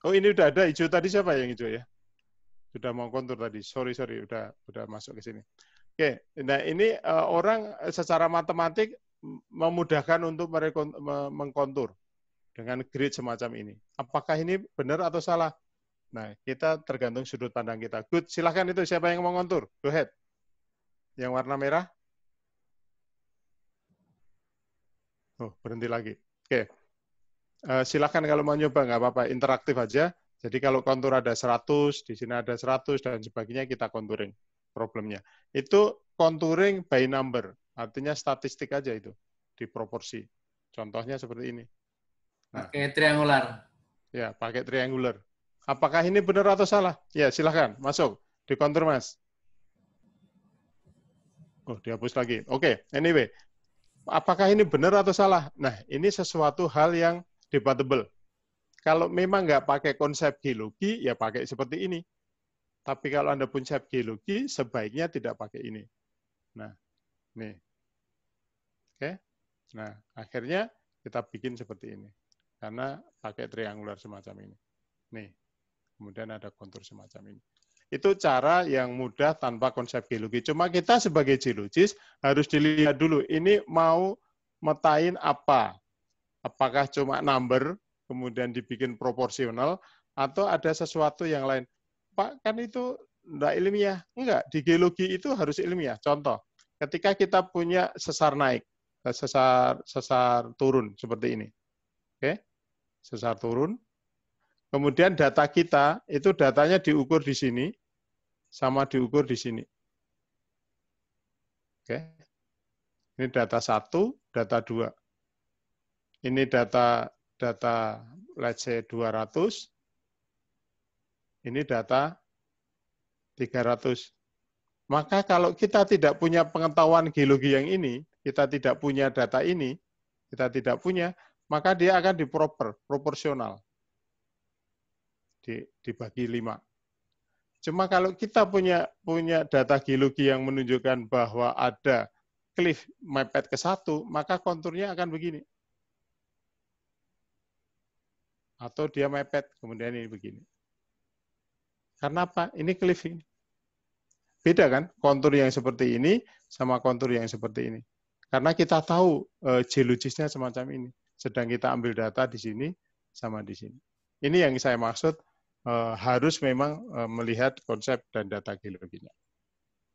Oh ini udah ada hijau tadi siapa yang hijau ya? Sudah mau kontur tadi. Sorry sorry udah udah masuk ke sini. Oke, nah ini uh, orang eh, secara matematik memudahkan untuk mengkontur dengan grid semacam ini. Apakah ini benar atau salah? Nah, kita tergantung sudut pandang kita. Good, silahkan itu siapa yang mau kontur? Go ahead. Yang warna merah? Oh, berhenti lagi. Oke. Okay. Eh, silahkan kalau mau nyoba nggak apa-apa, interaktif aja. Jadi kalau kontur ada 100, di sini ada 100 dan sebagainya kita konturing problemnya. Itu konturing by number, artinya statistik aja itu di proporsi. Contohnya seperti ini.
Nah, pakai triangular.
Ya, pakai triangular. Apakah ini benar atau salah? Ya, silahkan masuk di kontur mas. Oh, dihapus lagi. Oke, okay. anyway. Apakah ini benar atau salah? Nah, ini sesuatu hal yang debatable. Kalau memang nggak pakai konsep geologi, ya pakai seperti ini. Tapi kalau Anda punya konsep geologi, sebaiknya tidak pakai ini. Nah, nih. Oke. Nah, akhirnya kita bikin seperti ini. Karena pakai triangular semacam ini. Nih. Kemudian ada kontur semacam ini. Itu cara yang mudah tanpa konsep geologi. Cuma kita sebagai geologis harus dilihat dulu, ini mau metain apa? Apakah cuma number kemudian dibikin proporsional atau ada sesuatu yang lain? Pak, kan itu enggak ilmiah. Enggak, di geologi itu harus ilmiah. Contoh, ketika kita punya sesar naik, eh, sesar sesar turun seperti ini. Oke. Sesar turun. Kemudian data kita itu datanya diukur di sini sama diukur di sini. Oke. Ini data satu, data dua. Ini data data let's say 200. Ini data 300. Maka kalau kita tidak punya pengetahuan geologi yang ini, kita tidak punya data ini, kita tidak punya, maka dia akan diproper, proporsional. Di, dibagi lima. Cuma kalau kita punya punya data geologi yang menunjukkan bahwa ada cliff mepet ke satu, maka konturnya akan begini. Atau dia mepet, kemudian ini begini. Karena apa? Ini cleaving. Beda kan kontur yang seperti ini sama kontur yang seperti ini. Karena kita tahu e, geologisnya semacam ini. Sedang kita ambil data di sini sama di sini. Ini yang saya maksud eh, harus memang eh, melihat konsep dan data geologinya.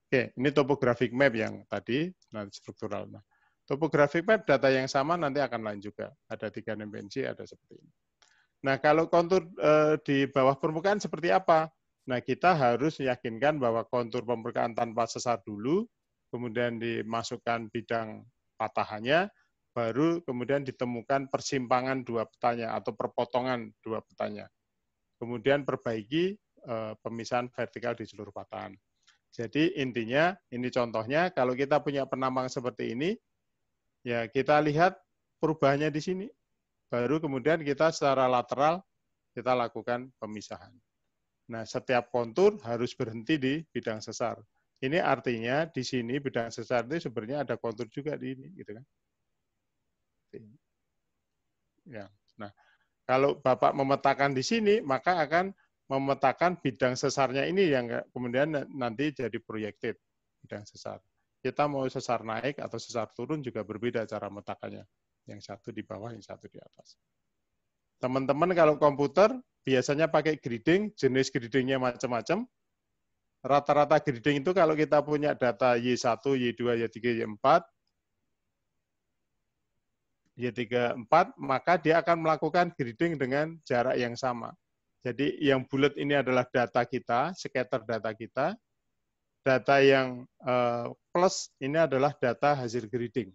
Oke, ini topografik map yang tadi, nanti struktural. Nah, topografik map data yang sama nanti akan lanjut juga. Ada tiga dimensi, ada seperti ini. Nah, kalau kontur e, di bawah permukaan seperti apa? Nah, kita harus yakinkan bahwa kontur permukaan tanpa sesar dulu, kemudian dimasukkan bidang patahannya, baru kemudian ditemukan persimpangan dua petanya atau perpotongan dua petanya. Kemudian perbaiki e, pemisahan vertikal di seluruh patahan. Jadi intinya, ini contohnya, kalau kita punya penambang seperti ini, ya kita lihat perubahannya di sini baru kemudian kita secara lateral kita lakukan pemisahan. Nah, setiap kontur harus berhenti di bidang sesar. Ini artinya di sini bidang sesar itu sebenarnya ada kontur juga di ini, gitu kan? Ya. Nah, kalau Bapak memetakan di sini, maka akan memetakan bidang sesarnya ini yang kemudian nanti jadi proyektif bidang sesar. Kita mau sesar naik atau sesar turun juga berbeda cara metakannya yang satu di bawah, yang satu di atas. Teman-teman kalau komputer biasanya pakai grading, jenis gridingnya macam-macam. Rata-rata grading itu kalau kita punya data Y1, Y2, Y3, Y4, y 3 y4, maka dia akan melakukan grading dengan jarak yang sama. Jadi yang bulat ini adalah data kita, scatter data kita. Data yang eh, plus ini adalah data hasil grading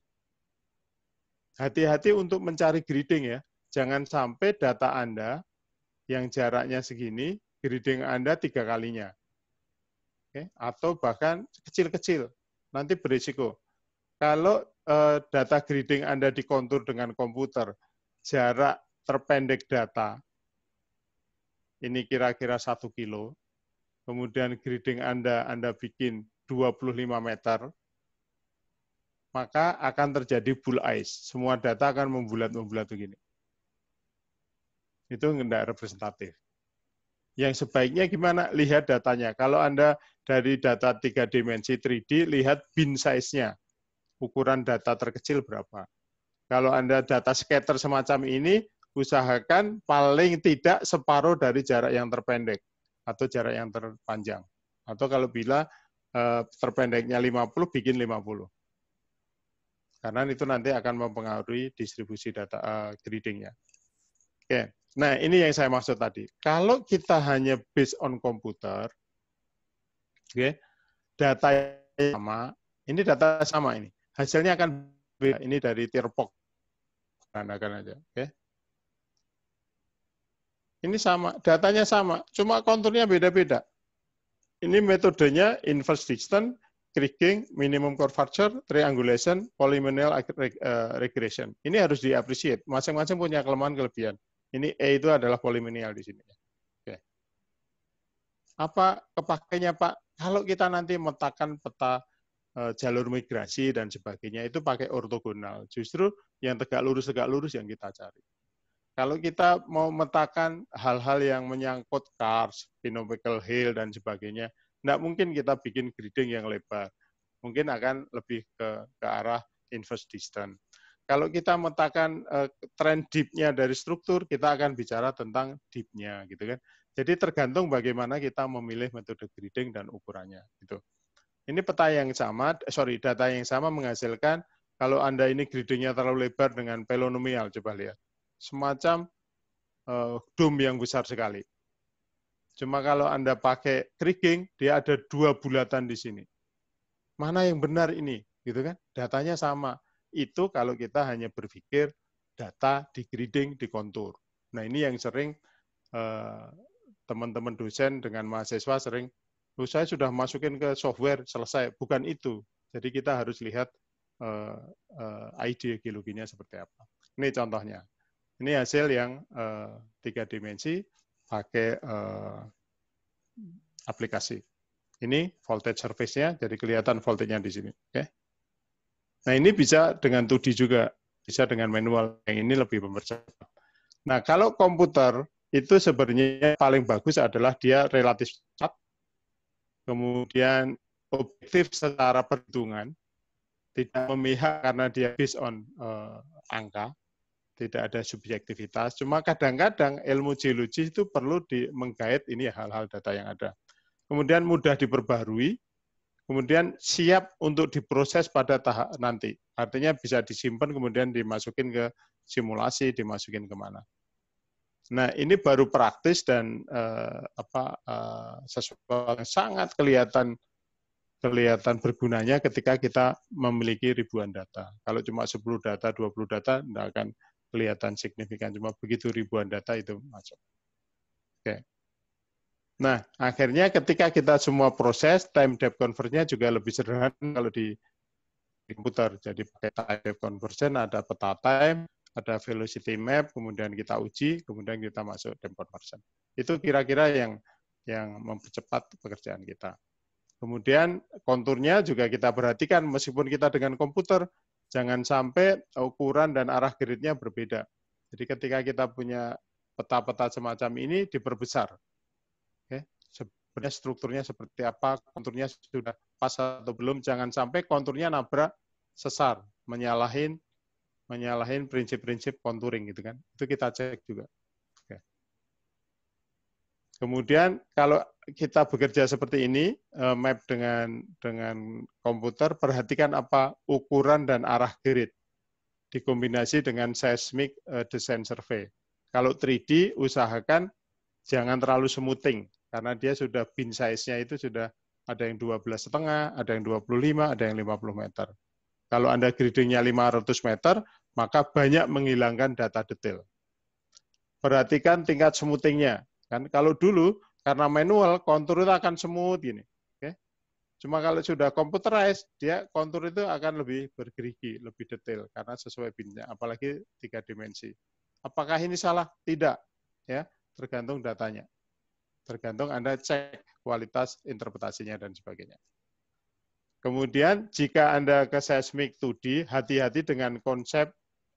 hati-hati untuk mencari grading ya. Jangan sampai data Anda yang jaraknya segini, grading Anda tiga kalinya. Oke, atau bahkan kecil-kecil, nanti berisiko. Kalau uh, data grading Anda dikontur dengan komputer, jarak terpendek data, ini kira-kira satu kilo, kemudian grading Anda, Anda bikin 25 meter, maka akan terjadi bull eyes. Semua data akan membulat-membulat begini. Itu tidak representatif. Yang sebaiknya gimana? Lihat datanya. Kalau Anda dari data tiga dimensi 3D, lihat bin size-nya. Ukuran data terkecil berapa. Kalau Anda data scatter semacam ini, usahakan paling tidak separuh dari jarak yang terpendek atau jarak yang terpanjang. Atau kalau bila eh, terpendeknya 50, bikin 50. Karena itu nanti akan mempengaruhi distribusi data uh, ya. Oke. Okay. Nah, ini yang saya maksud tadi. Kalau kita hanya based on komputer, oke, okay, data yang sama, ini data sama ini. Hasilnya akan beda. Ini dari Tirpok. Tandakan aja, oke. Okay. Ini sama, datanya sama, cuma konturnya beda-beda. Ini metodenya inverse distance, Cricking, minimum curvature, triangulation, polynomial eh, regression. Ini harus diapresiat. Masing-masing punya kelemahan kelebihan. Ini E itu adalah polynomial di sini. Oke. Apa kepakainya Pak? Kalau kita nanti mentakan peta eh, jalur migrasi dan sebagainya itu pakai ortogonal. Justru yang tegak lurus tegak lurus yang kita cari. Kalau kita mau metakan hal-hal yang menyangkut cars, dynamical hill dan sebagainya, tidak mungkin kita bikin grading yang lebar. Mungkin akan lebih ke, ke arah inverse distance. Kalau kita metakan uh, eh, tren deep-nya dari struktur, kita akan bicara tentang deep-nya gitu kan. Jadi tergantung bagaimana kita memilih metode grading dan ukurannya gitu. Ini peta yang sama, sorry data yang sama menghasilkan kalau Anda ini gridingnya terlalu lebar dengan pelonomial, coba lihat. Semacam uh, dome yang besar sekali. Cuma kalau Anda pakai kerikeng, dia ada dua bulatan di sini. Mana yang benar ini? Gitu kan? Datanya sama. Itu kalau kita hanya berpikir data di grading, di kontur. Nah ini yang sering eh, teman-teman eh, dosen dengan mahasiswa sering, oh, saya sudah masukin ke software, selesai. Bukan itu. Jadi kita harus lihat eh, eh, ide geologinya seperti apa. Ini contohnya. Ini hasil yang eh, tiga dimensi, pakai uh, aplikasi. Ini voltage surface-nya, jadi kelihatan voltage-nya di sini. Oke. Okay. Nah ini bisa dengan 2D juga, bisa dengan manual. Yang ini lebih mempercepat. Nah kalau komputer itu sebenarnya paling bagus adalah dia relatif cepat, kemudian objektif secara perhitungan, tidak memihak karena dia based on uh, angka, tidak ada subjektivitas. Cuma kadang-kadang ilmu geologi itu perlu di menggait ini hal-hal data yang ada. Kemudian mudah diperbarui, kemudian siap untuk diproses pada tahap nanti. Artinya bisa disimpan kemudian dimasukin ke simulasi, dimasukin kemana. Nah ini baru praktis dan eh, apa eh, sesuatu yang sangat kelihatan kelihatan bergunanya ketika kita memiliki ribuan data. Kalau cuma 10 data, 20 data, tidak akan kelihatan signifikan. Cuma begitu ribuan data itu masuk. Oke. Nah, akhirnya ketika kita semua proses, time depth conversion-nya juga lebih sederhana kalau di, komputer. Jadi pakai time depth conversion, ada peta time, ada velocity map, kemudian kita uji, kemudian kita masuk depth conversion. Itu kira-kira yang yang mempercepat pekerjaan kita. Kemudian konturnya juga kita perhatikan meskipun kita dengan komputer, Jangan sampai ukuran dan arah gridnya berbeda. Jadi ketika kita punya peta-peta semacam ini diperbesar. Oke. Sebenarnya strukturnya seperti apa, konturnya sudah pas atau belum, jangan sampai konturnya nabrak sesar, menyalahin menyalahin prinsip-prinsip contouring gitu kan. Itu kita cek juga. Kemudian kalau kita bekerja seperti ini, eh, map dengan dengan komputer, perhatikan apa ukuran dan arah grid dikombinasi dengan seismic eh, design survey. Kalau 3D, usahakan jangan terlalu smoothing, karena dia sudah bin size-nya itu sudah ada yang 12 setengah, ada yang 25, ada yang 50 meter. Kalau Anda gridingnya 500 meter, maka banyak menghilangkan data detail. Perhatikan tingkat smoothingnya. Kan kalau dulu karena manual kontur itu akan semut ini, Okay? Cuma kalau sudah computerized dia kontur itu akan lebih bergerigi, lebih detail karena sesuai binnya apalagi tiga dimensi. Apakah ini salah? Tidak. Ya, tergantung datanya. Tergantung Anda cek kualitas interpretasinya dan sebagainya. Kemudian jika Anda ke seismic 2D, hati-hati dengan konsep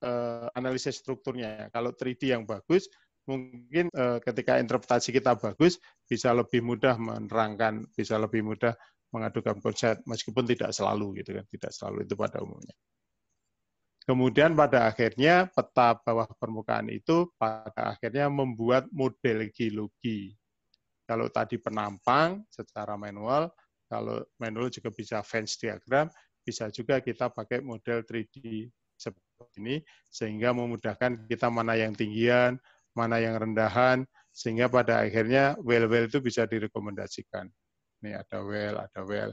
uh, analisis strukturnya. Kalau 3D yang bagus, mungkin eh, ketika interpretasi kita bagus bisa lebih mudah menerangkan, bisa lebih mudah mengadukan konsep meskipun tidak selalu gitu kan, tidak selalu itu pada umumnya. Kemudian pada akhirnya peta bawah permukaan itu pada akhirnya membuat model geologi. Kalau tadi penampang secara manual, kalau manual juga bisa fence diagram, bisa juga kita pakai model 3D seperti ini sehingga memudahkan kita mana yang tinggian, mana yang rendahan, sehingga pada akhirnya well-well itu bisa direkomendasikan. Ini ada well, ada well.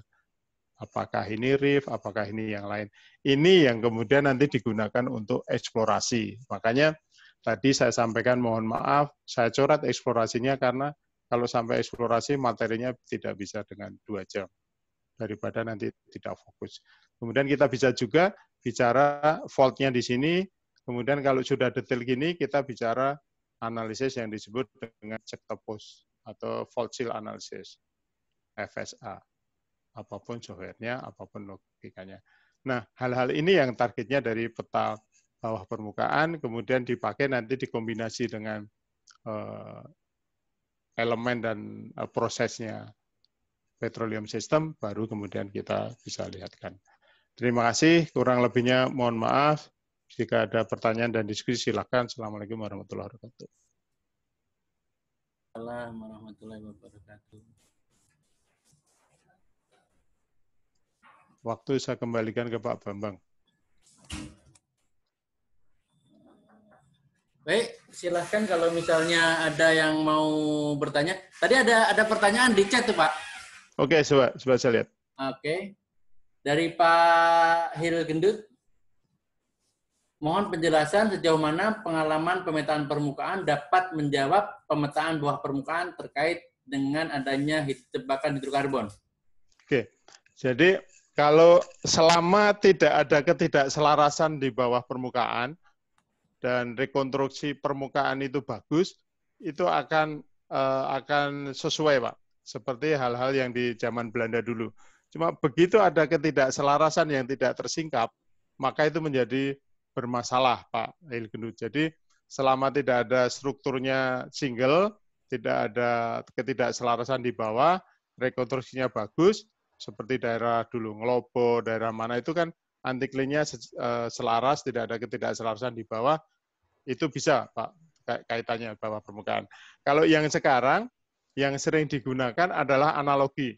Apakah ini reef, apakah ini yang lain. Ini yang kemudian nanti digunakan untuk eksplorasi. Makanya tadi saya sampaikan mohon maaf, saya coret eksplorasinya karena kalau sampai eksplorasi materinya tidak bisa dengan dua jam. Daripada nanti tidak fokus. Kemudian kita bisa juga bicara faultnya di sini, kemudian kalau sudah detail gini kita bicara analisis yang disebut dengan Cektopus atau fault analysis FSA apapun softwarenya apapun logikanya nah hal-hal ini yang targetnya dari peta bawah permukaan kemudian dipakai nanti dikombinasi dengan uh, elemen dan uh, prosesnya petroleum system baru kemudian kita bisa lihatkan. Terima kasih, kurang lebihnya mohon maaf. Jika ada pertanyaan dan diskusi, silakan. Assalamualaikum warahmatullahi wabarakatuh.
Assalamualaikum warahmatullahi wabarakatuh.
Waktu saya kembalikan ke Pak Bambang.
Baik, silahkan kalau misalnya ada yang mau bertanya. Tadi ada ada pertanyaan di chat tuh Pak.
Oke, coba coba saya lihat.
Oke, dari Pak Hil Gendut. Mohon penjelasan sejauh mana pengalaman pemetaan permukaan dapat menjawab pemetaan bawah permukaan terkait dengan adanya jebakan hidrokarbon.
Oke, jadi kalau selama tidak ada ketidakselarasan di bawah permukaan dan rekonstruksi permukaan itu bagus, itu akan eh, akan sesuai, Pak. Seperti hal-hal yang di zaman Belanda dulu. Cuma begitu ada ketidakselarasan yang tidak tersingkap, maka itu menjadi bermasalah Pak Ilgendut. Jadi selama tidak ada strukturnya single, tidak ada ketidakselarasan di bawah, rekonstruksinya bagus, seperti daerah dulu Ngelobo, daerah mana itu kan antiklinnya eh, selaras, tidak ada ketidakselarasan di bawah, itu bisa Pak kaitannya bawah permukaan. Kalau yang sekarang, yang sering digunakan adalah analogi.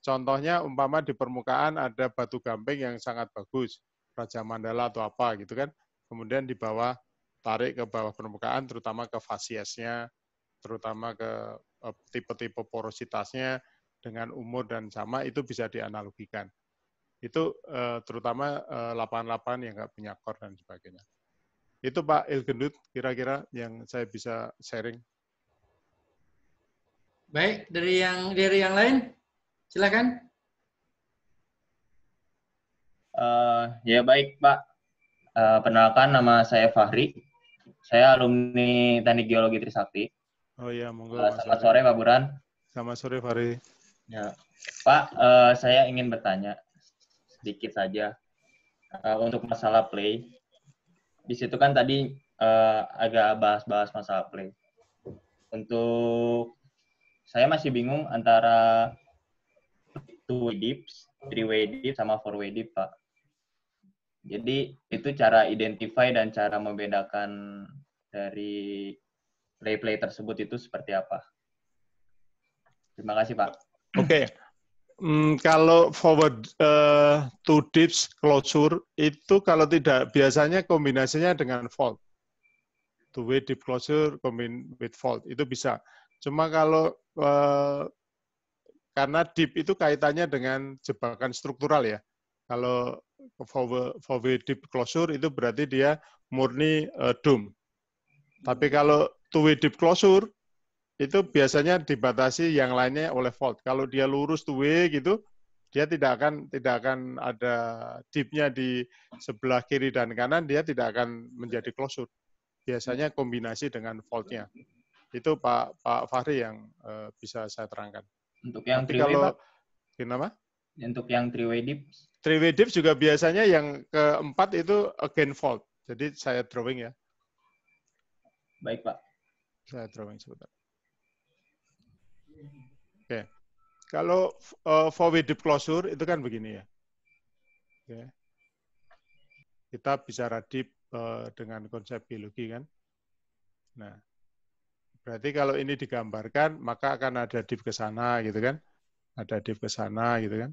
Contohnya umpama di permukaan ada batu gamping yang sangat bagus, Raja Mandala atau apa gitu kan kemudian di bawah tarik ke bawah permukaan, terutama ke fasiesnya, terutama ke eh, tipe-tipe porositasnya dengan umur dan sama itu bisa dianalogikan. Itu eh, terutama eh, lapan lapangan yang nggak punya kor dan sebagainya. Itu Pak Ilgendut kira-kira yang saya bisa sharing.
Baik, dari yang dari yang lain, silakan. Uh, ya baik Pak. Uh, perkenalkan nama saya Fahri. Saya alumni Teknik Geologi Trisakti.
Oh iya, monggo. Uh, selamat sore Pak Buran. Selamat sore Fahri. Ya.
Pak, uh, saya ingin bertanya sedikit saja uh, untuk masalah play. Di situ kan tadi uh, agak bahas-bahas masalah play. Untuk saya masih bingung antara two way dips, three way dips sama four way dips, Pak jadi itu cara identify dan cara membedakan dari replay tersebut itu seperti apa. Terima kasih Pak.
Oke. Okay. Mm, kalau forward uh, eh, to dips closure itu kalau tidak biasanya kombinasinya dengan fault to way deep closure combine with fault itu bisa. Cuma kalau uh, karena deep itu kaitannya dengan jebakan struktural ya. Kalau VW, deep closure itu berarti dia murni uh, eh, doom. Tapi hmm. kalau two-way deep closure itu biasanya dibatasi yang lainnya oleh fault. Kalau dia lurus two-way gitu, dia tidak akan tidak akan ada deepnya di sebelah kiri dan kanan, dia tidak akan menjadi closure. Biasanya kombinasi dengan faultnya. Itu Pak Pak Fahri yang uh, bisa saya terangkan. Untuk yang Tapi kalau, way, Pak? Untuk yang three-way deep, 3 way dips juga biasanya yang keempat itu again fault. Jadi saya drawing ya. Baik, Pak. Saya drawing sebentar. Oke. Okay. Kalau uh, eh, way deep closure itu kan begini ya. Oke. Okay. Kita bicara deep uh, dengan konsep biologi kan. Nah, berarti kalau ini digambarkan maka akan ada deep ke sana gitu kan. Ada deep ke sana gitu kan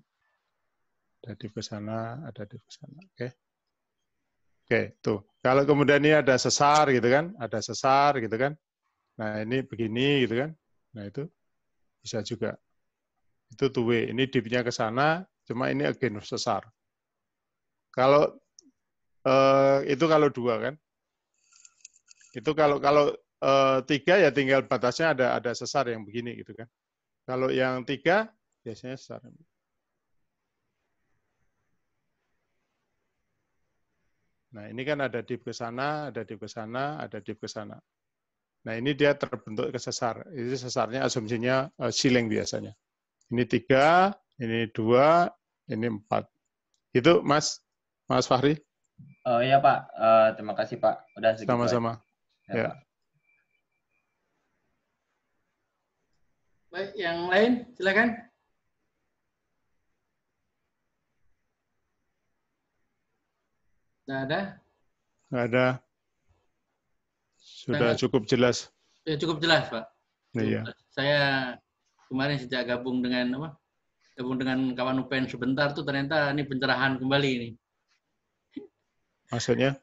ada di ke sana, ada di ke sana. Oke. Okay? Oke, okay, tuh. Kalau kemudian ini ada sesar gitu kan, ada sesar gitu kan. Nah, ini begini gitu kan. Nah, itu bisa juga. Itu two Ini divnya ke sana, cuma ini again sesar. Kalau eh, itu kalau dua kan. Itu kalau kalau eh, tiga ya tinggal batasnya ada ada sesar yang begini gitu kan. Kalau yang tiga biasanya sesar. Oke. Nah, ini kan ada dip ke sana, ada dip ke sana, ada dip ke sana. Nah, ini dia terbentuk ke sesar. Ini sesarnya asumsinya siling eh, biasanya. Ini tiga, ini dua, ini empat. Itu Mas, Mas Fahri.
Oh iya Pak, uh, terima kasih Pak.
Udah segitu. Sama-sama. Ya. ya.
Baik, yang lain silakan. Nggak ada?
Nggak ada. Sudah cukup jelas.
Ya, cukup jelas, Pak. Iya. Saya kemarin sejak gabung dengan apa? Gabung dengan kawan UPN sebentar tuh ternyata ini pencerahan kembali ini. Maksudnya?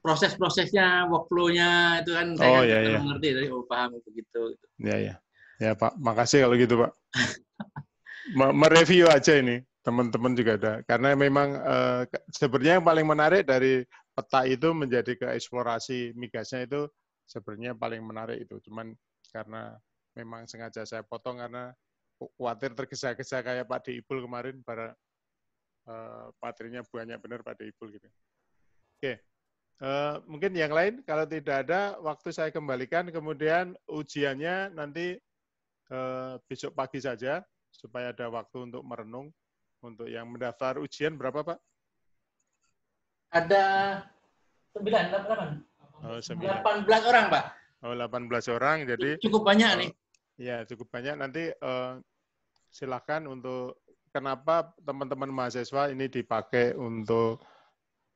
Proses-prosesnya, workflow-nya itu kan saya oh, iya, iya. mengerti dari oh paham begitu. Gitu.
Iya, iya. Ya Pak, makasih kalau gitu Pak. Mereview aja ini teman-teman juga ada. Karena memang uh, sebenarnya yang paling menarik dari peta itu menjadi ke eksplorasi migasnya itu sebenarnya paling menarik itu. Cuman karena memang sengaja saya potong karena khawatir tergesa-gesa kayak Pak Ibul kemarin para uh, patrinya banyak benar Pak Ibul gitu. Oke. Uh, mungkin yang lain kalau tidak ada waktu saya kembalikan kemudian ujiannya nanti uh, besok pagi saja supaya ada waktu untuk merenung untuk yang mendaftar ujian berapa, Pak? Ada 9, 8. Oh, 9. 18 orang, Pak. Oh, 18 orang. Jadi cukup banyak oh, nih. Ya, cukup banyak. Nanti uh, silakan untuk kenapa teman-teman mahasiswa ini dipakai untuk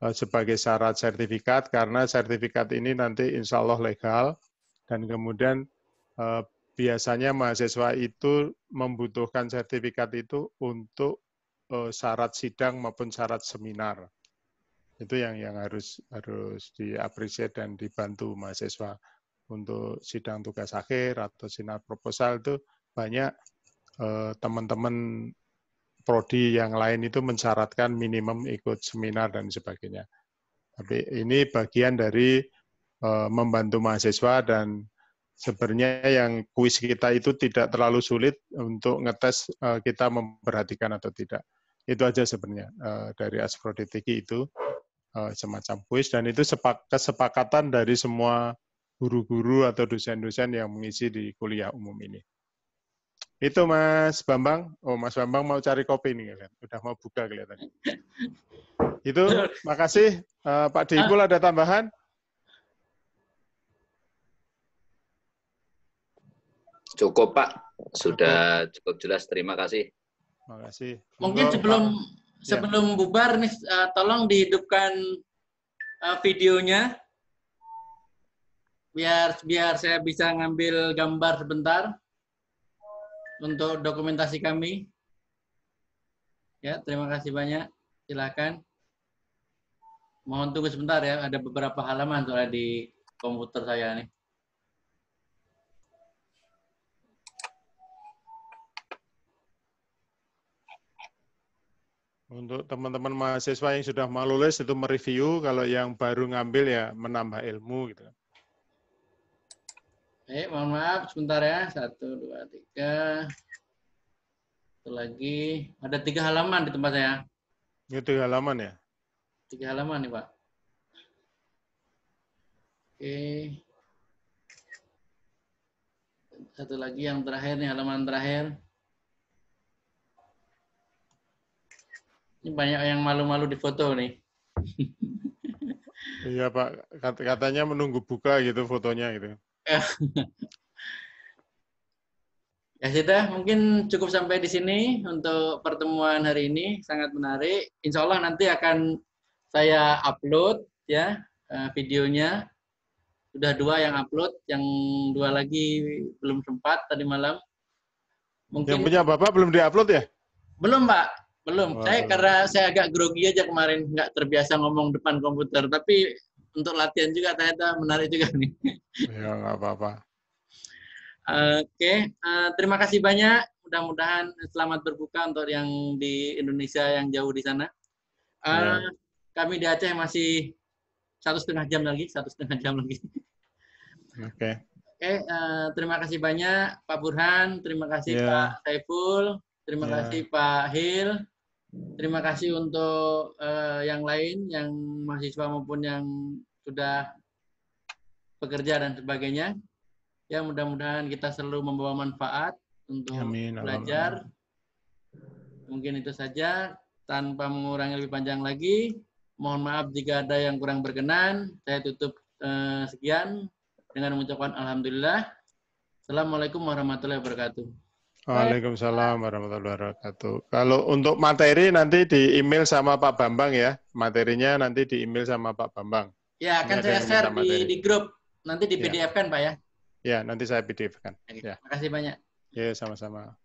uh, sebagai syarat sertifikat karena sertifikat ini nanti insya Allah legal dan kemudian uh, biasanya mahasiswa itu membutuhkan sertifikat itu untuk uh, syarat sidang maupun syarat seminar. Itu yang yang harus harus diapresiasi dan dibantu mahasiswa untuk sidang tugas akhir atau sinar proposal itu banyak eh, teman-teman eh, prodi yang lain itu mensyaratkan minimum ikut seminar dan sebagainya. Tapi ini bagian dari eh, membantu mahasiswa dan sebenarnya yang kuis kita itu tidak terlalu sulit untuk ngetes eh, kita memperhatikan atau tidak. Itu aja sebenarnya uh, dari asprodetiki itu uh, semacam kuis dan itu sepak kesepakatan dari semua guru-guru atau dosen-dosen yang mengisi di kuliah umum ini. Itu Mas Bambang, oh Mas Bambang mau cari kopi nih kan udah mau buka kelihatan. Itu, makasih uh, Pak Dipul ada tambahan?
Cukup Pak, sudah cukup jelas. Terima kasih.
Makasih. Mungkin sebelum
ya. sebelum bubar nih uh, tolong dihidupkan uh, videonya biar biar saya bisa ngambil gambar sebentar untuk dokumentasi kami. Ya, terima kasih banyak. Silakan. Mohon tunggu sebentar ya, ada beberapa halaman soalnya di komputer saya nih.
Untuk teman-teman mahasiswa yang sudah mau lulus itu mereview, kalau yang baru ngambil ya menambah ilmu gitu.
Baik, mohon maaf sebentar ya. Satu, dua, tiga. Satu lagi. Ada tiga halaman di tempat
saya. Ini tiga halaman ya?
Tiga halaman nih Pak. Oke. Satu lagi yang terakhir nih, halaman terakhir. Ini banyak yang malu-malu di foto nih.
Iya Pak, katanya menunggu buka gitu fotonya gitu.
ya sudah, mungkin cukup sampai di sini untuk pertemuan hari ini sangat menarik. Insya Allah nanti akan saya upload ya eh, videonya. Sudah dua yang upload, yang dua lagi belum sempat tadi malam.
Mungkin yang punya Bapak belum diupload ya?
Belum Pak, belum. Wow. Oh. Saya karena saya agak grogi aja kemarin nggak terbiasa ngomong depan komputer, tapi untuk latihan juga ternyata menarik juga nih.
Ya nggak apa-apa. Oke, okay.
uh, eh, terima kasih banyak. Mudah-mudahan selamat berbuka untuk yang di Indonesia yang jauh di sana. Uh, ya. Kami di Aceh masih satu setengah jam lagi, satu setengah jam lagi. Oke. Okay. Oke, okay, uh, eh, terima kasih banyak Pak Burhan, terima kasih yeah. Pak Saiful, terima yeah. kasih Pak Hil. Terima kasih untuk uh, yang lain, yang mahasiswa maupun yang sudah bekerja dan sebagainya. Ya mudah-mudahan kita selalu membawa manfaat
untuk Amin, belajar.
Mungkin itu saja tanpa mengurangi lebih panjang lagi. Mohon maaf jika ada yang kurang berkenan. Saya tutup uh, sekian dengan mengucapkan alhamdulillah. Assalamualaikum warahmatullahi wabarakatuh.
Waalaikumsalam warahmatullahi wabarakatuh. Kalau untuk materi nanti di email sama Pak Bambang ya. Materinya nanti di email sama Pak Bambang.
Ya, akan saya share di, di grup. Nanti di PDF-kan, ya. Kan, Pak ya.
Ya, nanti saya PDF-kan. Ya. Terima kasih banyak. Ya, sama-sama.